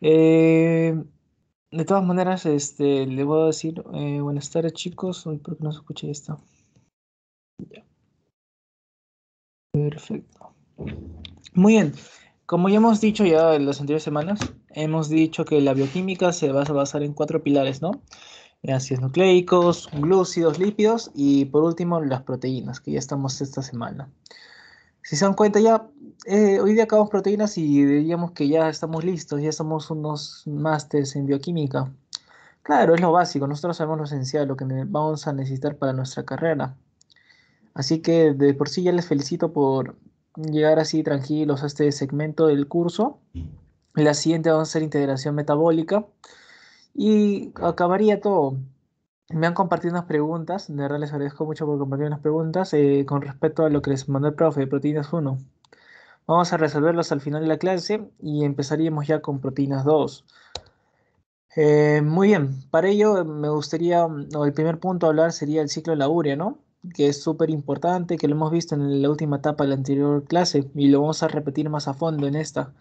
Eh, de todas maneras, este, le voy a decir eh, buenas tardes chicos, que no se escuche esto. Perfecto. Muy bien, como ya hemos dicho ya en las anteriores semanas, hemos dicho que la bioquímica se va a basar en cuatro pilares, ¿no? Eh, ácidos nucleicos, glúcidos, lípidos y por último las proteínas, que ya estamos esta semana si se dan cuenta ya, eh, hoy día acabamos proteínas y diríamos que ya estamos listos, ya somos unos másteres en bioquímica. Claro, es lo básico, nosotros sabemos lo esencial, lo que vamos a necesitar para nuestra carrera. Así que de por sí ya les felicito por llegar así tranquilos a este segmento del curso. La siguiente va a ser integración metabólica y acabaría todo me han compartido unas preguntas, de verdad les agradezco mucho por compartir unas preguntas eh, con respecto a lo que les mandó el profe de proteínas 1. Vamos a resolverlas al final de la clase y empezaríamos ya con proteínas 2. Eh, muy bien, para ello me gustaría, o el primer punto a hablar sería el ciclo de la urea, ¿no? Que es súper importante, que lo hemos visto en la última etapa de la anterior clase y lo vamos a repetir más a fondo en esta.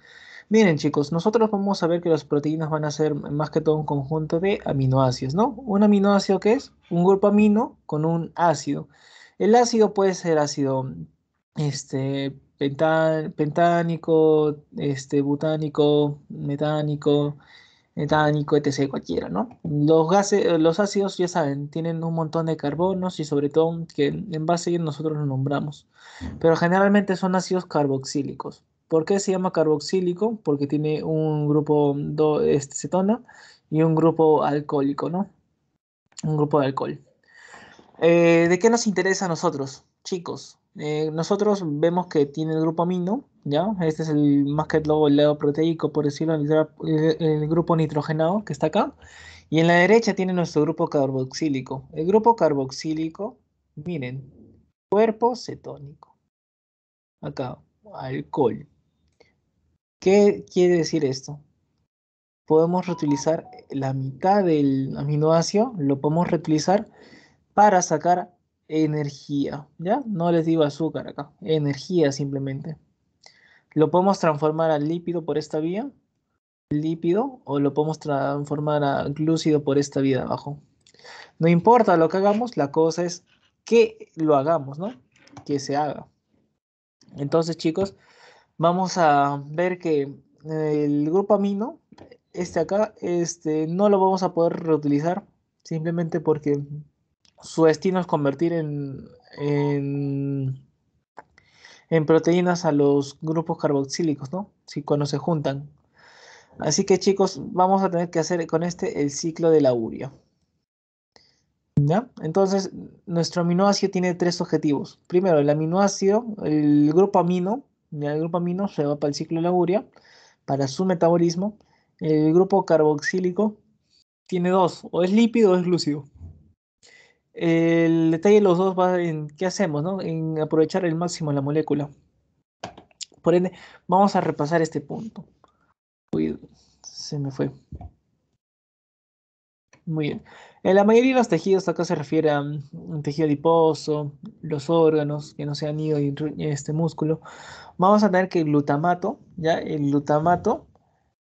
Miren chicos, nosotros vamos a ver que las proteínas van a ser más que todo un conjunto de aminoácidos, ¿no? Un aminoácido qué es un grupo amino con un ácido. El ácido puede ser ácido este, pentánico, este, butánico, metánico, metánico, etc. cualquiera, ¿no? Los gases, los ácidos, ya saben, tienen un montón de carbonos y sobre todo que en base nosotros los nombramos. Pero generalmente son ácidos carboxílicos. ¿Por qué se llama carboxílico? Porque tiene un grupo este, cetona y un grupo alcohólico, ¿no? Un grupo de alcohol. Eh, ¿De qué nos interesa a nosotros, chicos? Eh, nosotros vemos que tiene el grupo amino, ¿ya? Este es el más que luego el lado proteico, por decirlo, el, grupo nitrogenado que está acá. Y en la derecha tiene nuestro grupo carboxílico. El grupo carboxílico, miren, cuerpo cetónico. Acá, alcohol. ¿Qué quiere decir esto? Podemos reutilizar la mitad del aminoácido, lo podemos reutilizar para sacar energía, ¿ya? No les digo azúcar acá, energía simplemente. Lo podemos transformar a lípido por esta vía, lípido, o lo podemos transformar a glúcido por esta vía de abajo. No importa lo que hagamos, la cosa es que lo hagamos, ¿no? Que se haga. Entonces, chicos, vamos a ver que eh, el grupo amino, este acá, este, no lo vamos a poder reutilizar simplemente porque su destino es convertir en, en, proteínas a los grupos carboxílicos, ¿no? Si cuando se juntan. Así que chicos, vamos a tener que hacer con este el ciclo de la urea. ¿Ya? Entonces, nuestro aminoácido tiene tres objetivos. Primero, el aminoácido, el grupo amino, el grupo amino se va para el ciclo de la urea, para su metabolismo. El grupo carboxílico tiene dos, o es lípido o es glúcido. El detalle de los dos va en qué hacemos, ¿no? En aprovechar el máximo la molécula. Por ende, vamos a repasar este punto. Uy, se me fue. Muy bien. En eh, la mayoría de los tejidos, acá se refiere a mm, un tejido adiposo, los órganos que no se han ido en este músculo, vamos a tener que el glutamato, ¿ya? El glutamato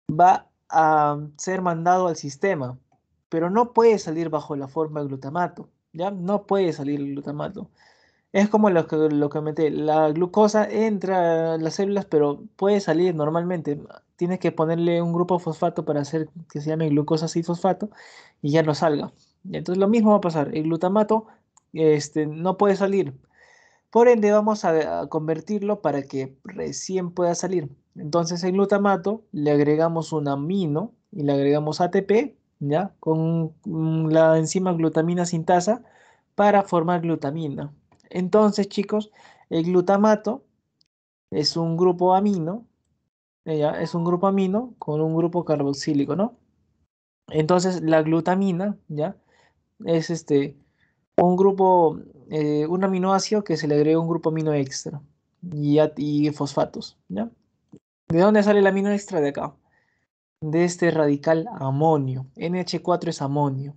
va a ser mandado al sistema, pero no puede salir bajo la forma de glutamato, ¿ya? No puede salir el glutamato. Es como lo que, lo mete, la glucosa entra a las células, pero puede salir normalmente. Tienes que ponerle un grupo fosfato para hacer que se llame glucosa y fosfato y ya no salga. Entonces lo mismo va a pasar, el glutamato este, no puede salir, por ende, vamos a, convertirlo para que recién pueda salir. Entonces, el glutamato le agregamos un amino y le agregamos ATP, ¿ya? Con la enzima glutamina sintasa para formar glutamina. Entonces, chicos, el glutamato es un grupo amino, ¿ya? Es un grupo amino con un grupo carboxílico, ¿no? Entonces, la glutamina, ¿ya? Es este, un grupo eh, un aminoácido que se le agrega un grupo amino extra y, fosfatos. ¿ya? ¿De dónde sale el amino extra? De acá. De este radical amonio. NH4 es amonio.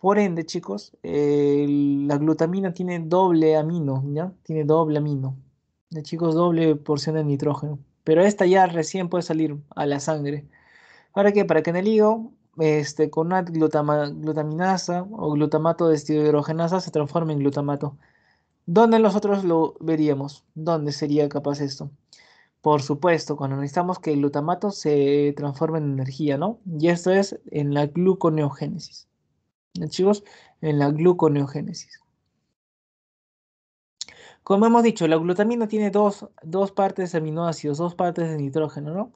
Por ende, chicos, la glutamina tiene doble amino, ¿ya? Tiene doble amino. De chicos, doble porción de nitrógeno. Pero esta ya recién puede salir a la sangre. ¿Para qué? Para que en el hígado este, con una glutaminasa o glutamato de hidrogenasa se transforma en glutamato. ¿Dónde nosotros lo veríamos? ¿Dónde sería capaz esto? Por supuesto, cuando necesitamos que el glutamato se transforme en energía, ¿no? Y esto es en la gluconeogénesis. chicos, en la gluconeogénesis. Como hemos dicho, la glutamina tiene dos, dos partes de aminoácidos, dos partes de nitrógeno, ¿no?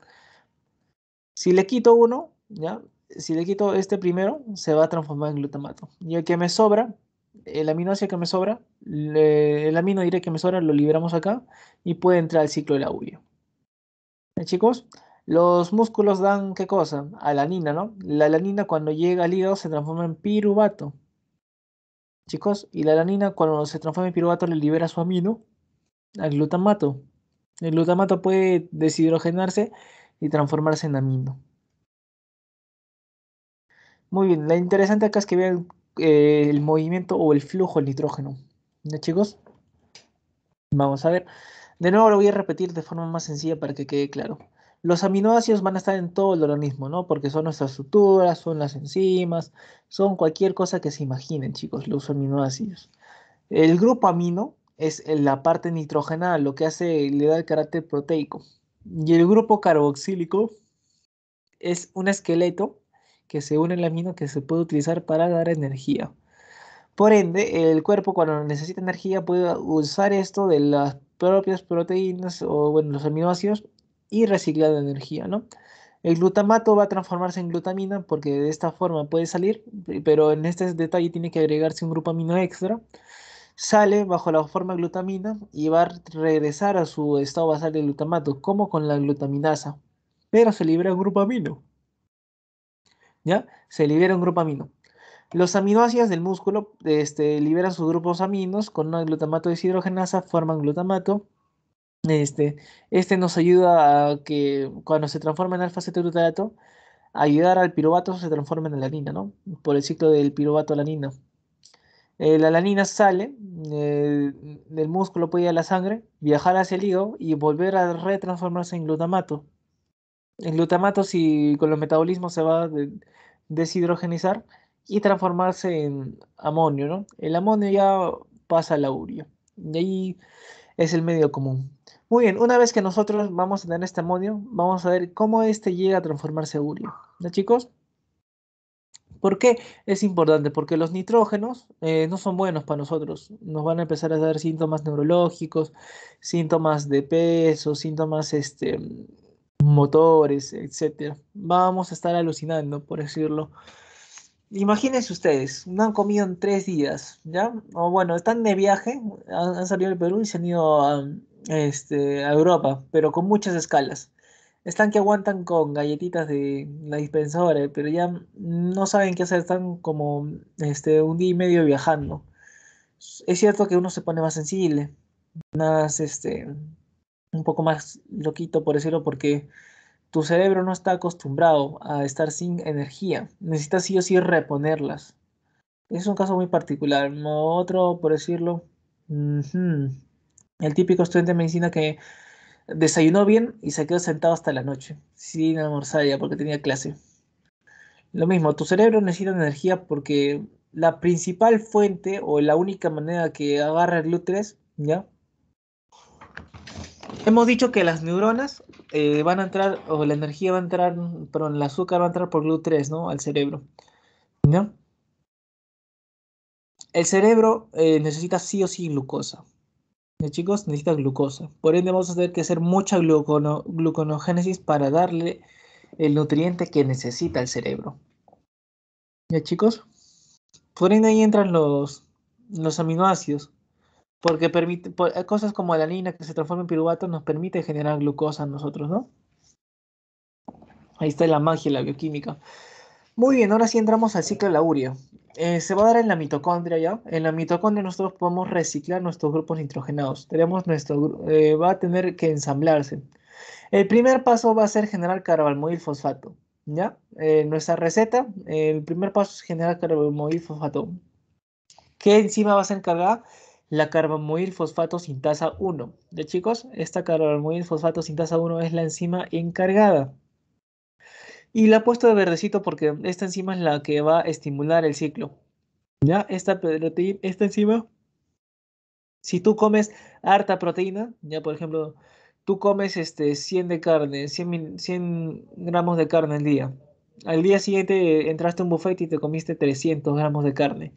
Si le quito uno, ¿ya? si le quito este primero, se va a transformar en glutamato. Y el que me sobra, el aminoácido que me sobra, el amino diré que me sobra, lo liberamos acá y puede entrar al ciclo de la ¿Eh, chicos, los músculos dan, ¿qué cosa? Alanina, ¿no? La alanina cuando llega al hígado se transforma en piruvato. Chicos, y la alanina cuando se transforma en piruvato le libera su amino al glutamato. El glutamato puede deshidrogenarse y transformarse en amino. Muy bien, lo interesante acá es que vean eh, el movimiento o el flujo del nitrógeno. ¿no chicos? Vamos a ver. De nuevo lo voy a repetir de forma más sencilla para que quede claro. Los aminoácidos van a estar en todo el organismo, ¿no? Porque son nuestras estructuras, son las enzimas, son cualquier cosa que se imaginen, chicos, los aminoácidos. El grupo amino es la parte nitrogenada, lo que hace, le da el carácter proteico. Y el grupo carboxílico es un esqueleto que se une al amino que se puede utilizar para dar energía. Por ende, el cuerpo cuando necesita energía puede usar esto de las propias proteínas o bueno, los aminoácidos y reciclar la energía, ¿no? El glutamato va a transformarse en glutamina porque de esta forma puede salir, pero en este detalle tiene que agregarse un grupo amino extra. Sale bajo la forma glutamina y va a regresar a su estado basal de glutamato, como con la glutaminasa, pero se libera el grupo amino. Se libera un grupo amino. Los aminoácidos del músculo este, liberan sus grupos aminos con un glutamato deshidrogenasa, forman glutamato. Este, este, nos ayuda a que cuando se transforma en alfa-cetoglutarato, ayudar al piruvato se transforme en alanina, ¿no? Por el ciclo del piruvato-alanina. Eh, la alanina sale eh, del músculo, puede ir a la sangre, viajar hacia el hígado y volver a retransformarse en glutamato el glutamato si con los metabolismos se va a deshidrogenizar y transformarse en amonio, ¿no? El amonio ya pasa al aurio. Y ahí es el medio común. Muy bien, una vez que nosotros vamos a tener este amonio, vamos a ver cómo este llega a transformarse en urio. ¿No, chicos? ¿Por qué es importante? Porque los nitrógenos eh, no son buenos para nosotros. Nos van a empezar a dar síntomas neurológicos, síntomas de peso, síntomas este, motores, etc. Vamos a estar alucinando, por decirlo. Imagínense ustedes, no han comido en tres días, ¿ya? O bueno, están de viaje, han, salido del Perú y se han ido a, este, a Europa, pero con muchas escalas. Están que aguantan con galletitas de la dispensadora, pero ya no saben qué hacer, están como este, un día y medio viajando. Es cierto que uno se pone más sensible, más este, un poco más loquito, por decirlo, porque tu cerebro no está acostumbrado a estar sin energía. Necesitas sí o sí reponerlas. Es un caso muy particular. Otro, por decirlo, el típico estudiante de medicina que desayunó bien y se quedó sentado hasta la noche, sin almorzar ya porque tenía clase. Lo mismo, tu cerebro necesita energía porque la principal fuente o la única manera que agarra el es, ¿ya? Hemos dicho que las neuronas eh, van a entrar, o la energía va a entrar, perdón, el azúcar va a entrar por GLU3, ¿no? Al cerebro. ¿No? El cerebro eh, necesita sí o sí glucosa. Ya ¿Eh, chicos? Necesita glucosa. Por ende vamos a tener que hacer mucha gluconogénesis para darle el nutriente que necesita el cerebro. ¿Ya, chicos? Por ende ahí entran los aminoácidos porque permite, eh, cosas como la lina que se transforma en piruvato nos permite generar glucosa a nosotros, ¿no? Ahí está la magia, la bioquímica. Muy bien, ahora sí entramos al ciclo de la urea. Eh, se va a dar en la mitocondria ya. En la mitocondria nosotros podemos reciclar nuestros grupos nitrogenados. Tenemos nuestro, eh, va a tener que ensamblarse. El primer paso va a ser generar carbamoil fosfato. ¿ya? nuestra receta, el primer paso es generar carbamoil fosfato. ¿Qué enzima va a ser encargada? la carbamoil fosfato tasa 1. ¿de chicos? Esta carbamoil fosfato tasa 1 es la enzima encargada. Y la he puesto de verdecito porque esta enzima es la que va a estimular el ciclo. ¿Ya? Esta, esta enzima, si tú comes harta proteína, ya por ejemplo, tú comes este, 100 de carne, 100, gramos de carne al día. Al día siguiente eh, entraste a un buffet y te comiste 300 gramos de carne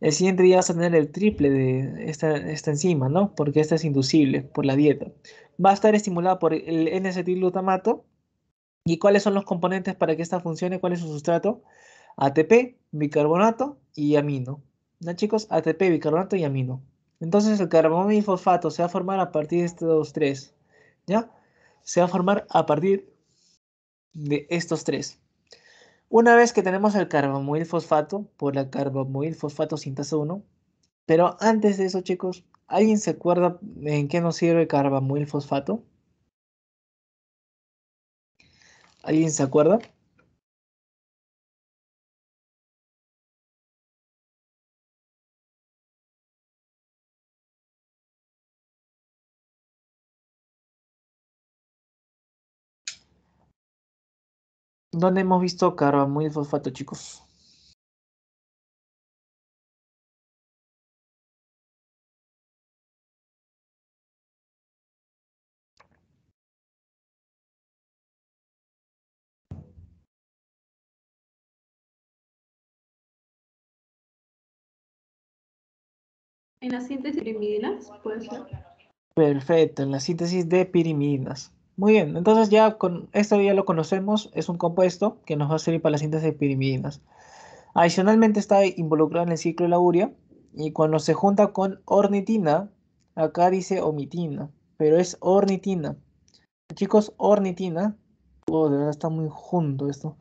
el siguiente día vas a tener el triple de esta, enzima, ¿no? Porque esta es inducible por la dieta. Va a estar estimulada por el n glutamato. ¿Y cuáles son los componentes para que esta funcione? ¿Cuál es su sustrato? ATP, bicarbonato y amino. ¿No, chicos? ATP, bicarbonato y amino. Entonces el carbón y fosfato se va a formar a partir de estos tres, ¿ya? Se va a formar a partir de estos tres. Una vez que tenemos el carbamoil fosfato por la carbamoil fosfato sintasa 1, pero antes de eso, chicos, ¿alguien se acuerda en qué nos sirve el carbamoil fosfato? ¿Alguien se acuerda? ¿Dónde hemos visto carbamoyl fosfato, chicos? En la síntesis de pirimidinas, puede ser. Perfecto, en la síntesis de pirimidinas. Muy bien, entonces ya con esto ya lo conocemos, es un compuesto que nos va a servir para la síntesis de pirimidinas. Adicionalmente está involucrado en el ciclo de la urea y cuando se junta con ornitina, acá dice omitina, pero es ornitina. Chicos, ornitina, oh, de verdad está muy junto esto.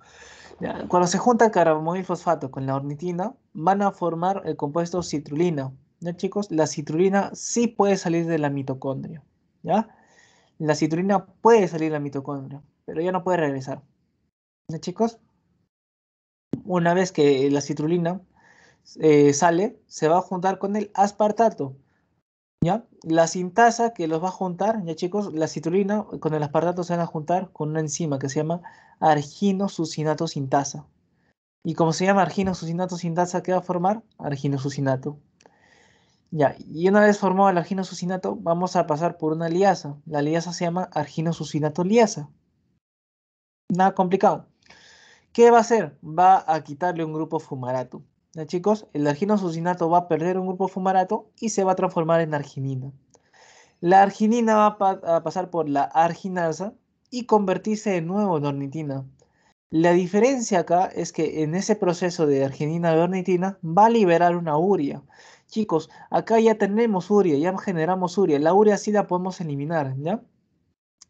cuando se junta el fosfato con la ornitina, van a formar el compuesto citrulina. ¿Ya chicos? La citrulina sí puede salir de la mitocondria. ¿Ya? la citrulina puede salir de la mitocondria, pero ya no puede regresar. ¿Ya chicos? Una vez que la citrulina eh, sale, se va a juntar con el aspartato. ¿Ya? La sintasa que los va a juntar, ya chicos, la citrulina con el aspartato se van a juntar con una enzima que se llama arginosucinato sintasa. ¿Y como se llama arginosucinato sintasa qué va a formar? Arginosucinato. Ya, y una vez formado el arginosucinato, vamos a pasar por una liasa. La liasa se llama arginosucinato-liasa. Nada complicado. ¿Qué va a hacer? Va a quitarle un grupo fumarato. ¿Ya, chicos? El arginosucinato va a perder un grupo fumarato y se va a transformar en arginina. La arginina va a, pasar por la arginasa y convertirse de nuevo en ornitina. La diferencia acá es que en ese proceso de arginina de ornitina va a liberar una urea chicos, acá ya tenemos urea, ya generamos urea, la urea sí la podemos eliminar, ¿ya?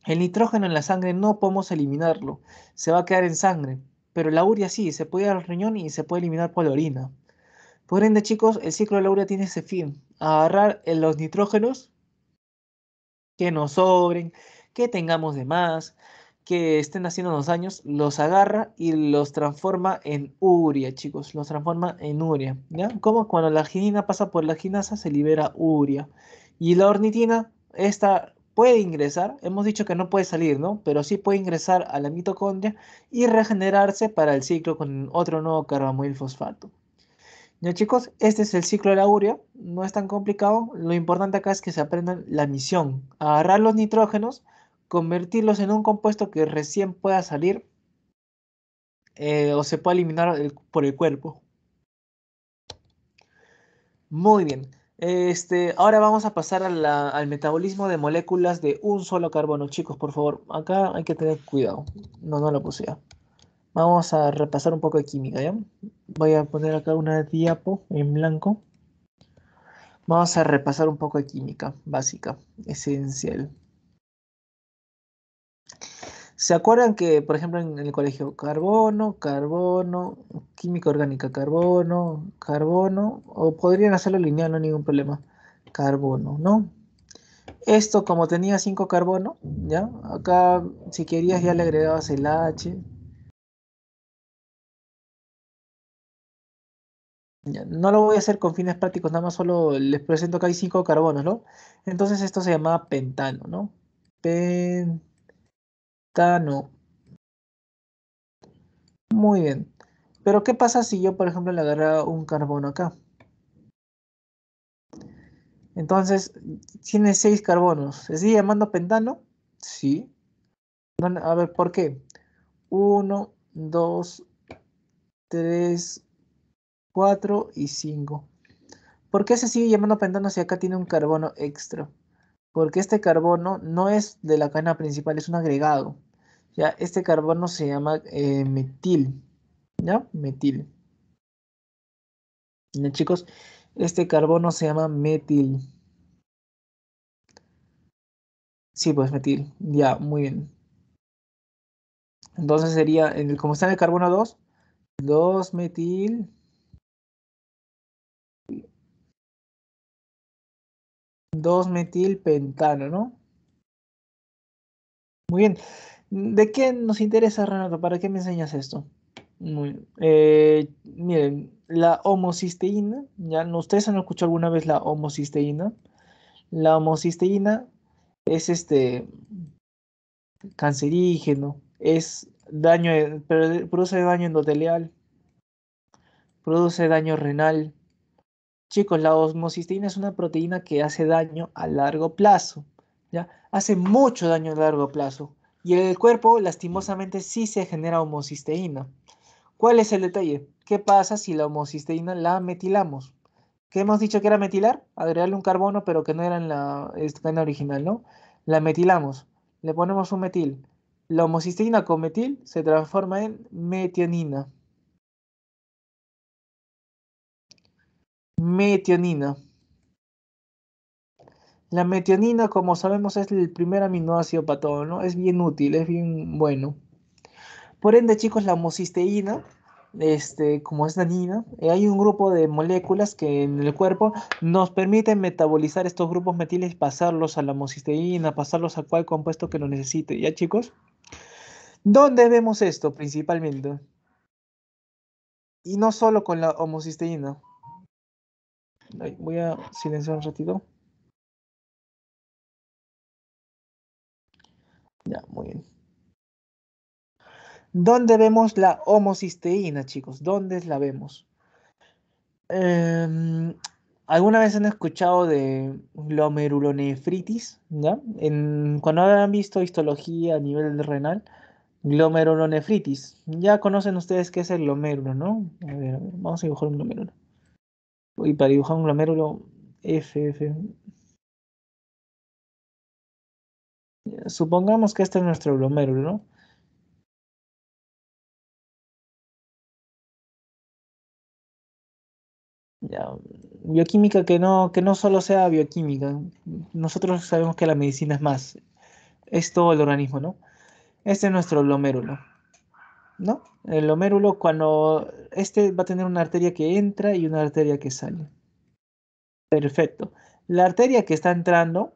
El nitrógeno en la sangre no podemos eliminarlo, se va a quedar en sangre, pero la urea sí, se puede ir al riñón y se puede eliminar por la orina. Por ende, chicos, el ciclo de la urea tiene ese fin, agarrar los nitrógenos que nos sobren, que tengamos de más, que estén haciendo los años los agarra y los transforma en uria, chicos. Los transforma en uria. ¿ya? Como cuando la ginina pasa por la ginasa, se libera uria. Y la ornitina, esta puede ingresar, hemos dicho que no puede salir, ¿no? Pero sí puede ingresar a la mitocondria y regenerarse para el ciclo con otro nuevo carbamoil fosfato. Ya chicos, este es el ciclo de la uria. no es tan complicado, lo importante acá es que se aprendan la misión, agarrar los nitrógenos, convertirlos en un compuesto que recién pueda salir eh, o se pueda eliminar por el cuerpo. Muy bien. Este, ahora vamos a pasar al metabolismo de moléculas de un solo carbono. Chicos, por favor, acá hay que tener cuidado. No, no lo puse Vamos a repasar un poco de química, Voy a poner acá una diapo en blanco. Vamos a repasar un poco de química básica, esencial. ¿Se acuerdan que, por ejemplo, en el colegio, carbono, carbono, química orgánica, carbono, carbono, o podrían hacerlo lineal, no hay ningún problema, carbono, ¿no? Esto, como tenía 5 carbono, ¿ya? Acá, si querías, ya le agregabas el H. no lo voy a hacer con fines prácticos, nada más solo les presento que hay 5 carbonos, ¿no? Entonces esto se llama pentano, ¿no? Pentano. Muy bien. Pero ¿qué pasa si yo, por ejemplo, le agarra un carbono acá? Entonces, tiene seis carbonos. ¿Se sigue llamando pentano? Sí. a ver, ¿por qué? Uno, dos, tres, cuatro y cinco. ¿Por qué se sigue llamando pentano si acá tiene un carbono extra? Porque este carbono no es de la cadena principal, es un agregado. ¿ya? Este carbono se llama eh, metil, ¿ya? Metil. ¿Ya, chicos? Este carbono se llama metil. Sí, pues metil. Ya, muy bien. Entonces sería, en como está en el carbono 2, 2 metil. 2 metil pentano, ¿no? Muy bien. ¿De qué nos interesa, Renato? ¿Para qué me enseñas esto? Eh, miren, la homocisteína, ya ustedes han escuchado alguna vez la homocisteína. La homocisteína es este cancerígeno, es daño, eh, produce daño endotelial, produce daño renal. Chicos, la homocisteína es una proteína que hace daño a largo plazo, ya hace mucho daño a largo plazo. Y en el cuerpo, lastimosamente, sí se genera homocisteína. ¿Cuál es el detalle? ¿Qué pasa si la homocisteína la metilamos? ¿Qué hemos dicho que era metilar? Agregarle un carbono, pero que no era en la cadena original, ¿no? La metilamos, le ponemos un metil. La homocisteína con metil se transforma en metionina. Metionina. La metionina, como sabemos, es el primer aminoácido para todo, ¿no? Es bien útil, es bien bueno. Por ende, chicos, la homocisteína, este, como es danina, eh, hay un grupo de moléculas que en el cuerpo nos permiten metabolizar estos grupos metiles, pasarlos a la homocisteína, pasarlos a cual compuesto que lo necesite, ¿ya chicos? ¿Dónde vemos esto principalmente? Y no solo con la homocisteína. Voy a silenciar un ratito. Ya, muy bien. ¿Dónde vemos la homocisteína, chicos? ¿Dónde la vemos? Em, ¿Alguna vez han escuchado de glomerulonefritis? ¿Ya? cuando han visto histología a nivel renal, glomerulonefritis. Ya conocen ustedes qué es el glomerulo, ¿no? A ver, a ver, vamos a dibujar un glomerulo. Voy para dibujar un glomerulo, FF... Supongamos que este es nuestro glomérulo, ¿no? bioquímica que no, que no solo sea bioquímica. Nosotros sabemos que la medicina es más. Es todo el organismo, ¿no? Este es nuestro glomérulo. ¿No? El glomérulo cuando este va a tener una arteria que entra y una arteria que sale. Perfecto. La arteria que está entrando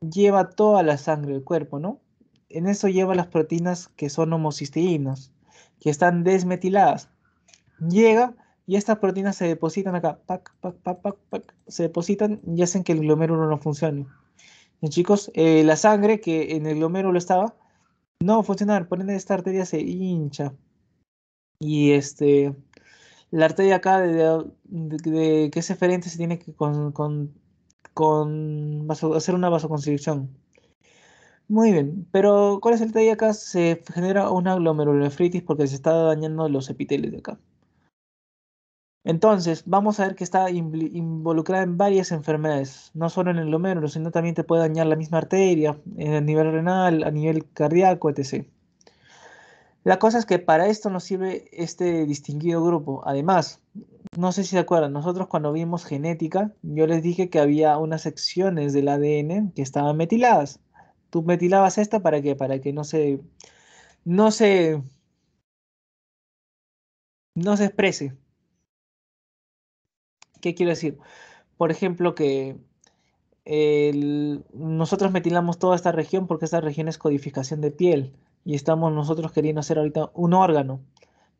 lleva toda la sangre del cuerpo, ¿no? En eso lleva las proteínas que son homocisteínas, que están desmetiladas. Llega y estas proteínas se depositan acá, pac, se depositan y hacen que el glomérulo no funcione. Y chicos, eh, la sangre que en el glomérulo estaba no funcionaba. por ende esta arteria se hincha. Y este, la arteria acá de, que es eferente se tiene que con con hacer una vasoconstricción. Muy bien, pero ¿cuál es el detalle acá? Se genera una glomerulonefritis porque se está dañando los epitelios de acá. Entonces, vamos a ver que está involucrada en varias enfermedades, no solo en el glomerulo, sino también te puede dañar la misma arteria, a nivel renal, a nivel cardíaco, etc. La cosa es que para esto nos sirve este distinguido grupo. Además, no sé si se acuerdan, nosotros cuando vimos genética, yo les dije que había unas secciones del ADN que estaban metiladas. Tú metilabas esta para que para que no se no se no se exprese. ¿Qué quiero decir? Por ejemplo, que nosotros metilamos toda esta región porque esta región es codificación de piel y estamos nosotros queriendo hacer ahorita un órgano.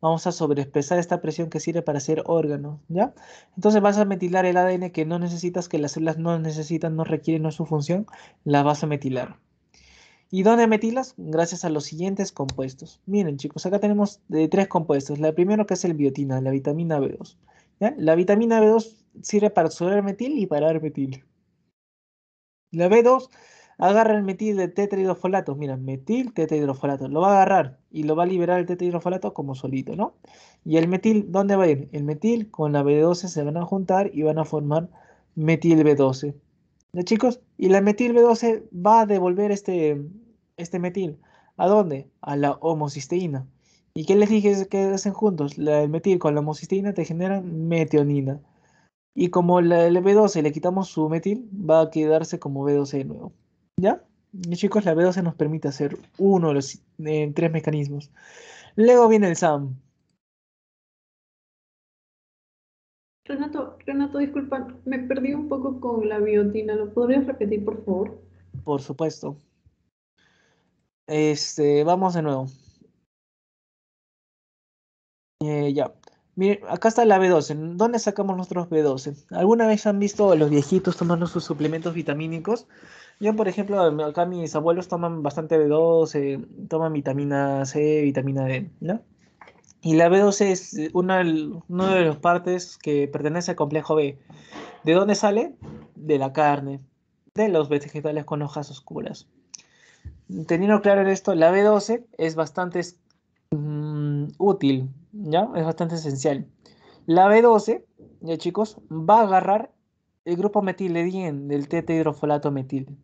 Vamos a sobreexpresar esta presión que sirve para hacer órgano, ¿ya? Entonces vas a metilar el ADN que no necesitas, que las células no necesitan, no requieren, no es su función, la vas a metilar. ¿Y dónde metilas? Gracias a los siguientes compuestos. Miren chicos, acá tenemos de eh, tres compuestos. La primero que es el biotina, la vitamina B2. La vitamina B2 sirve para absorber metil y para metil. La B2 agarra el metil de tetrahidrofolato, mira, metil tetrahidrofolato, lo va a agarrar y lo va a liberar el tetrahidrofolato como solito, ¿no? Y el metil, ¿dónde va a ir? El metil con la B12 se van a juntar y van a formar metil B12. ¿Ya chicos? Y la metil B12 va a devolver este, este metil. ¿A dónde? A la homocisteína. ¿Y qué les dije que hacen juntos? La, el metil con la homocisteína te generan metionina. Y como la, B12 le quitamos su metil, va a quedarse como B12 de nuevo. ¿Ya? Y chicos, la B12 nos permite hacer uno de los eh, tres mecanismos. Luego viene el SAM. Renato, Renato, disculpa, me perdí un poco con la biotina. ¿Lo podrías repetir, por favor? Por supuesto. Este, vamos de nuevo. Eh, ya. Miren, acá está la B12. ¿Dónde sacamos nuestros B12? ¿Alguna vez han visto a los viejitos tomando sus suplementos vitamínicos? Yo, por ejemplo, acá mis abuelos toman bastante B12, toman vitamina C, vitamina D, ¿no? Y la B12 es una, de las partes que pertenece al complejo B. ¿De dónde sale? De la carne, de los vegetales con hojas oscuras. Teniendo claro esto, la B12 es bastante mm, útil ¿ya? Es bastante esencial. La B12, ya chicos, va a agarrar el grupo metil, metiledien del tetrahidrofolato metil.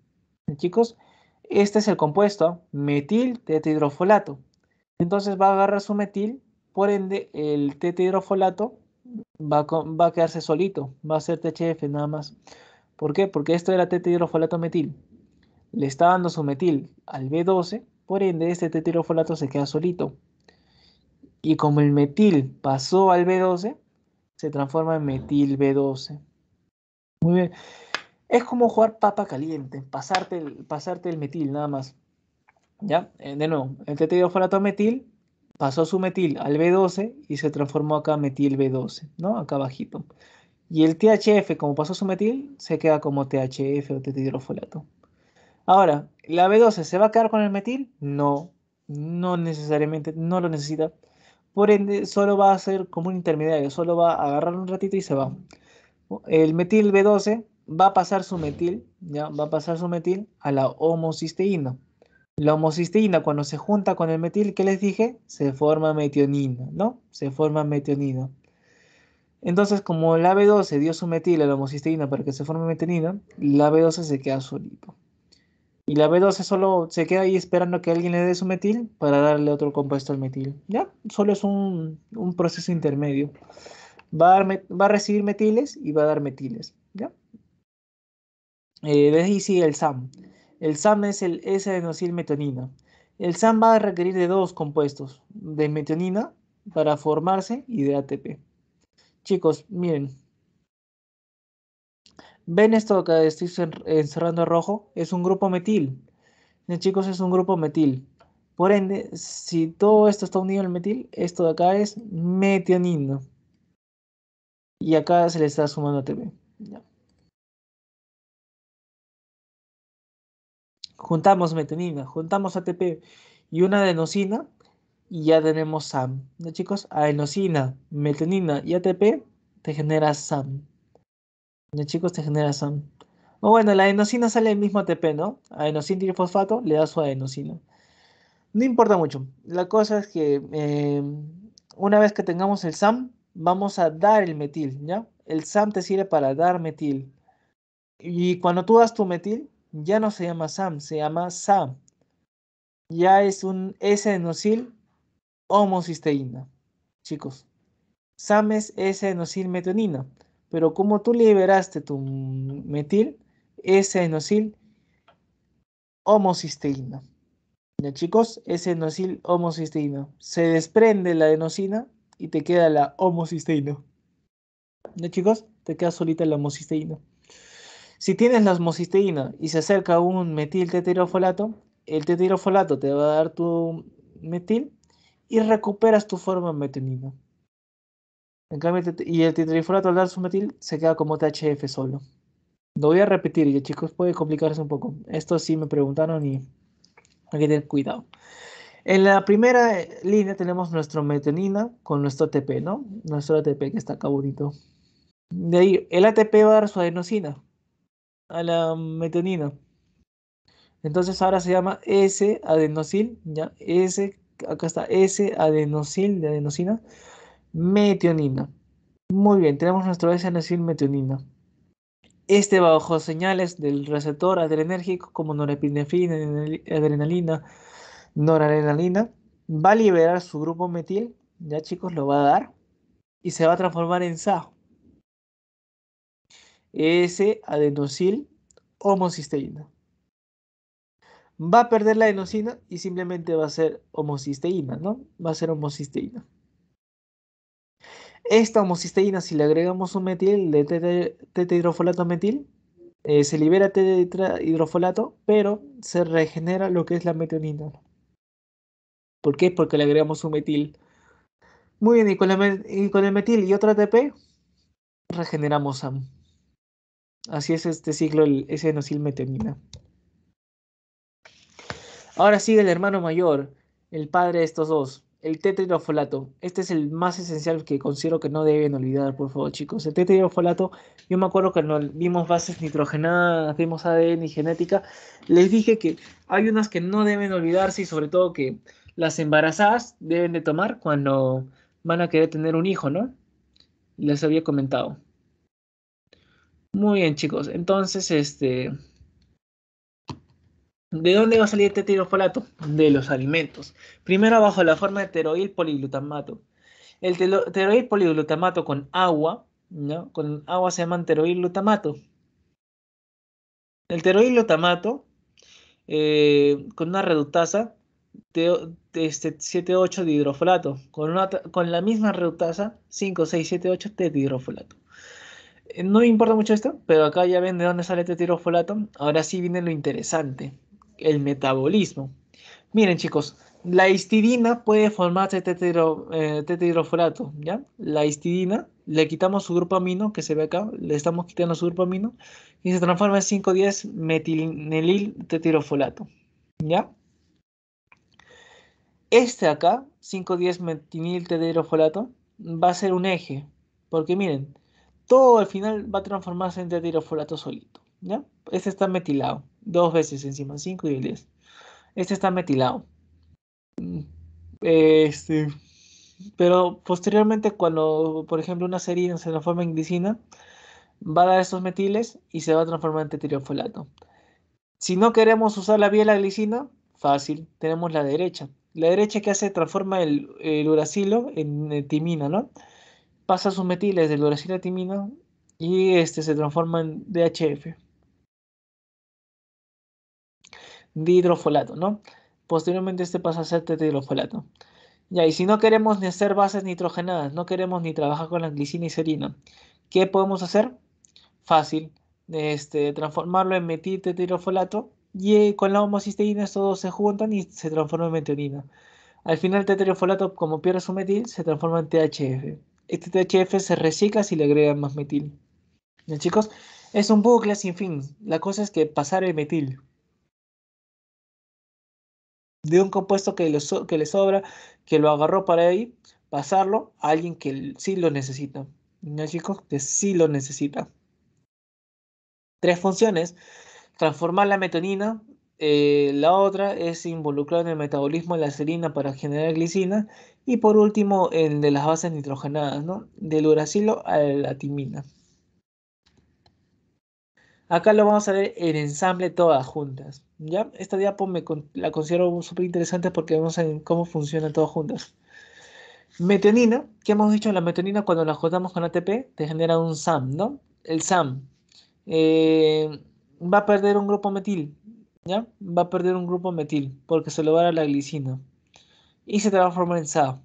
Chicos, este es el compuesto metil tetahidrofolato. Entonces va a agarrar su metil, por ende el tetrahidrofolato va, va a, quedarse solito, va a ser THF nada más. ¿Por qué? Porque esto era tetrahidrofolato metil. Le está dando su metil al B12, por ende este tetrahidrofolato se queda solito. Y como el metil pasó al B12, se transforma en metil B12. Muy bien. Es como jugar papa caliente, pasarte el, pasarte el metil nada más. ¿Ya? Eh, de nuevo, el tetrioforato metil pasó su metil al B12 y se transformó acá metil B12, ¿no? Acá bajito. Y el THF, como pasó su metil, se queda como THF o tetidrofolato. Ahora, ¿la B12 se va a quedar con el metil? No, no necesariamente, no lo necesita. Por ende, solo va a ser como un intermediario, solo va a agarrar un ratito y se va. El metil B12 va a pasar su metil, ya va a pasar su metil a la homocisteína. La homocisteína cuando se junta con el metil, ¿qué les dije? Se forma metionina, ¿no? Se forma metionina. Entonces, como la B12 dio su metil a la homocisteína para que se forme metionina, la B12 se queda solito. Y la B12 solo se queda ahí esperando que alguien le dé su metil para darle otro compuesto al metil. Ya, solo es un, proceso intermedio. Va a, va a, recibir metiles y va a dar metiles. ¿ya? Eh, de ahí el SAM. El SAM es el s metonina. El SAM va a requerir de dos compuestos, de metonina para formarse y de ATP. Chicos, miren, ¿Ven esto que estoy encerrando en rojo? Es un grupo metil. chicos, es un grupo metil. Por ende, si todo esto está unido al metil, esto de acá es metionina. Y acá se le está sumando ATP. Juntamos metionina, juntamos ATP y una adenosina y ya tenemos SAM. chicos? Adenosina, metionina y ATP te genera SAM. De chicos genera SAM. O bueno, la adenosina sale del mismo ATP, ¿no? Adenosina trifosfato le da su adenosina. No importa mucho. La cosa es que em, una vez que tengamos el SAM, vamos a dar el metil, ¿ya? El SAM te sirve para dar metil. Y cuando tú das tu metil, ya no se llama SAM, se llama SAM. Ya es un S-adenosil homocisteína, chicos. SAM es S-adenosilmetionina. metionina pero como tú liberaste tu metil, ese enosil homocisteína. Ya chicos, ese enosil homocisteína. Se desprende la enosina y te queda la homocisteína. ¿Ya chicos? Te queda solita la homocisteína. Si tienes la homocisteína y se acerca un metil tetirofolato, el tetirofolato te va a dar tu metil y recuperas tu forma metenina. En cambio, y el tetrifolato al dar metil se queda como THF solo. Lo voy a repetir, y chicos, puede complicarse un poco. Esto sí me preguntaron y hay que tener cuidado. En la primera línea tenemos nuestro metonina con nuestro ATP, ¿no? Nuestro ATP que está acá bonito. De ahí, el ATP va a dar su adenosina a la metonina. Entonces ahora se llama S-adenosil, ya, S, acá está S-adenosil de adenosina metionina. Muy bien, tenemos nuestro S-adenosil metionina. Este bajo señales del receptor adrenérgico como norepinefrina, adrenalina, noradrenalina, va a liberar su grupo metil, ya chicos, lo va a dar, y se va a transformar en SAO. S adenosil homocisteína. Va a perder la adenosina y simplemente va a ser homocisteína, ¿no? Va a ser homocisteína. Esta homocisteína, si le agregamos un metil de tetrahidrofolato metil, eh, se libera tetrahidrofolato pero se regenera lo que es la metionina. ¿Por qué? Porque le agregamos un metil. Muy bien, y con, el, metil y otro ATP regeneramos SAM. Así es este ciclo, el s metonina Ahora sigue el hermano mayor, el padre de estos dos el tetrafolato. Este es el más esencial que considero que no deben olvidar, por favor, chicos. El tetrafolato, yo me acuerdo que nos vimos bases nitrogenadas, vimos ADN y genética. Les dije que hay unas que no deben olvidarse y sobre todo que las embarazadas deben de tomar cuando van a querer tener un hijo, ¿no? Les había comentado. Muy bien, chicos. Entonces, este ¿De dónde va a salir este tirofolato? De los alimentos. Primero bajo la forma de teroil poliglutamato. El teroil poliglutamato con agua, ¿no? Con agua se llaman teroil glutamato. El teroil glutamato eh, con una reductasa de, de este 7,8 Con, con la misma reductasa 5, 6, 7, 8 de hidrofolato. Eh, no importa mucho esto, pero acá ya ven de dónde sale este tirofolato. Ahora sí viene lo interesante el metabolismo. Miren chicos, la histidina puede formarse tetero, eh, ¿ya? La histidina, le quitamos su grupo amino, que se ve acá, le estamos quitando su grupo amino, y se transforma en 510 metilenil tetirofolato, ¿ya? Este acá, 510 metilenil tetirofolato, va a ser un eje, porque miren, todo al final va a transformarse en tetirofolato solito, ¿ya? Este está metilado dos veces encima, 5 y el 10. Este está metilado. Este, pero posteriormente, cuando, por ejemplo, una serina se transforma en glicina, va a dar esos metiles y se va a transformar en tetriofolato. Si no queremos usar la vía la glicina, fácil, tenemos la derecha. La derecha que hace transforma el, uracilo en timina, ¿no? Pasa sus metiles del uracilo a timina y este se transforma en DHF. hidrofolato, ¿no? Posteriormente este pasa a ser tetrahidrofolato. Ya, y si no queremos ni hacer bases nitrogenadas, no queremos ni trabajar con la glicina y serina, ¿qué podemos hacer? Fácil, este, transformarlo en metil tetrahidrofolato y eh, con la homocisteína estos dos se juntan y se transforma en metionina. Al final, tetrahidrofolato, como pierde su metil, se transforma en THF. Este THF se recicla si le agregan más metil. ¿Ya chicos, es un bucle sin fin. La cosa es que pasar el metil de un compuesto que le, sobra, que lo agarró para ahí, pasarlo a alguien que sí lo necesita. ¿No, chicos? Que sí lo necesita. Tres funciones. Transformar la metonina. Eh, la otra es involucrar en el metabolismo de la serina para generar glicina. Y por último, el de las bases nitrogenadas, ¿no? Del uracilo a la timina. Acá lo vamos a ver en ensamble todas juntas. ¿ya? Esta diapo me la considero súper interesante porque vemos cómo funcionan todas juntas. Metionina, que hemos dicho, la metionina cuando la juntamos con ATP te genera un SAM, ¿no? El SAM eh, va a perder un grupo metil, ¿ya? Va a perder un grupo metil porque se lo va a dar la glicina y se transforma en SAM,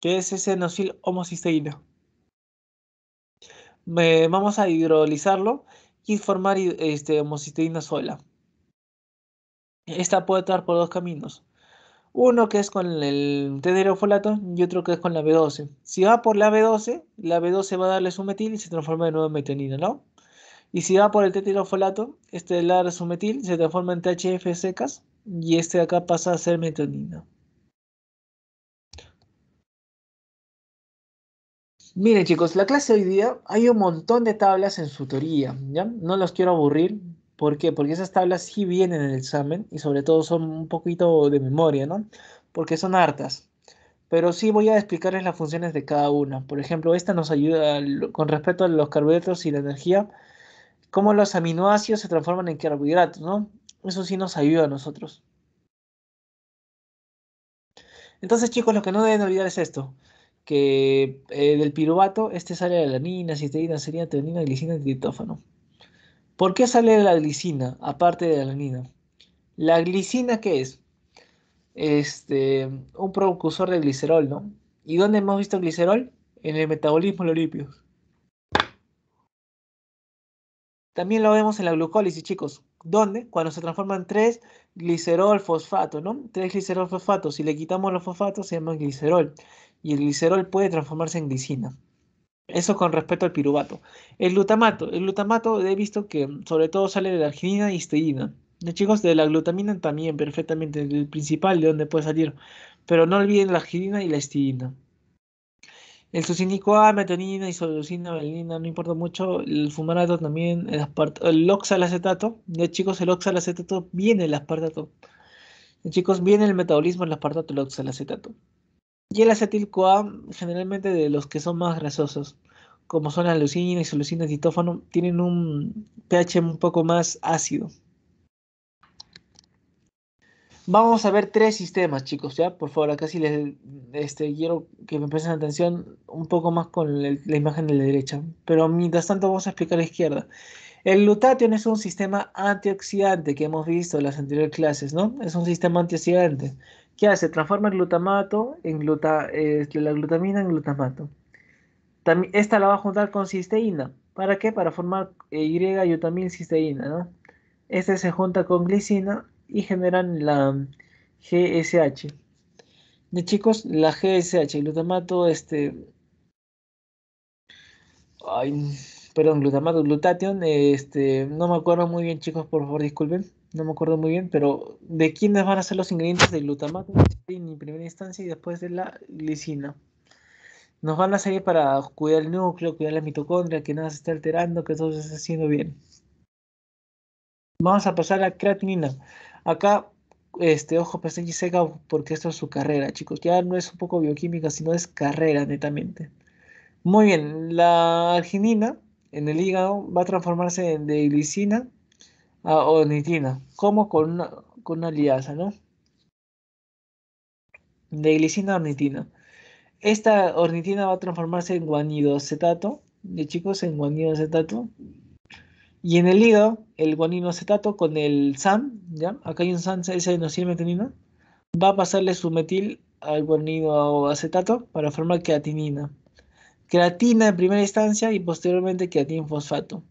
que es ese nocil homocisteína. Eh, vamos a hidrolizarlo y formar este, homocisteína sola. Esta puede estar por dos caminos. Uno que es con el tetirofolato y otro que es con la B12. Si va por la B12, la B12 va a darle su metil y se transforma de nuevo en metionina, ¿no? Y si va por el tetirofolato, este le da su metil, se transforma en THF secas y este de acá pasa a ser metionina. Miren chicos, la clase de hoy día hay un montón de tablas en su teoría, ¿ya? No los quiero aburrir, ¿por qué? Porque esas tablas sí vienen en el examen y sobre todo son un poquito de memoria, ¿no? Porque son hartas. Pero sí voy a explicarles las funciones de cada una. Por ejemplo, esta nos ayuda con respecto a los carbohidratos y la energía, cómo los aminoácidos se transforman en carbohidratos, ¿no? Eso sí nos ayuda a nosotros. Entonces chicos, lo que no deben olvidar es esto que eh, del piruvato este sale la alanina, cisteína, serina, treonina, glicina, y tritófano. ¿Por qué sale de la glicina aparte de la alanina? La glicina qué es? Este, un precursor de glicerol, ¿no? ¿Y dónde hemos visto glicerol? En el metabolismo de los lípidos. También lo vemos en la glucólisis, chicos. ¿Dónde? Cuando se transforman tres glicerol fosfato, ¿no? Tres glicerol fosfato. Si le quitamos los fosfatos se llama glicerol y el glicerol puede transformarse en glicina. Eso con respecto al piruvato. El glutamato. El glutamato he visto que mm, sobre todo sale de la arginina y De Chicos, de la glutamina también, perfectamente. El principal de donde puede salir. Pero no olviden la arginina y la histidina. El sucínico A, ah, metanina, isoleucina, valenina, no importa mucho. El fumarato también, el, el oxalacetato. Ya chicos, el oxalacetato viene el aspartato. De chicos, viene el metabolismo del aspartato, el oxalacetato. Y el acetil-CoA, generalmente de los que son más grasosos, como son las leucinas, solucinas y titófano, tienen un pH un poco más ácido. Vamos a ver tres sistemas, chicos, ¿ya? Por favor, acá sí les este, quiero que me presten atención un poco más con la, imagen de la derecha. Pero mientras tanto vamos a explicar la izquierda. El glutatión es un sistema antioxidante que hemos visto en las anteriores clases, ¿no? Es un sistema antioxidante ¿Qué hace? Transforma el glutamato en este, la glutamina en glutamato. También, esta la va a juntar con cisteína. ¿Para qué? Para formar eh, y ¿no? Este se junta con glicina y generan la GSH. De chicos, la GSH, glutamato, este... Ay, perdón, glutamato, glutatión, este... No me acuerdo muy bien, chicos, por favor, disculpen no me acuerdo muy bien, pero de quiénes van a ser los ingredientes de glutamato en primera instancia y después de la glicina. Nos van a servir para cuidar el núcleo, cuidar la mitocondria, que nada se esté alterando, que todo se esté haciendo bien. Vamos a pasar a creatinina. Acá, este, ojo, y seca, porque esto es su carrera, chicos. Ya no es un poco bioquímica, sino es carrera, netamente. Muy bien, la arginina en el hígado va a transformarse de glicina a ah, ornitina, como con una, con una liasa, ¿no? De glicina a ornitina. Esta ornitina va a transformarse en guanidocetato, de chicos, en guanidocetato. Y en el hígado, el guanidocetato con el SAM, ¿ya? Acá hay un SAM, es no va a pasarle su metil al acetato para formar creatinina. Creatina en primera instancia y posteriormente creatin fosfato.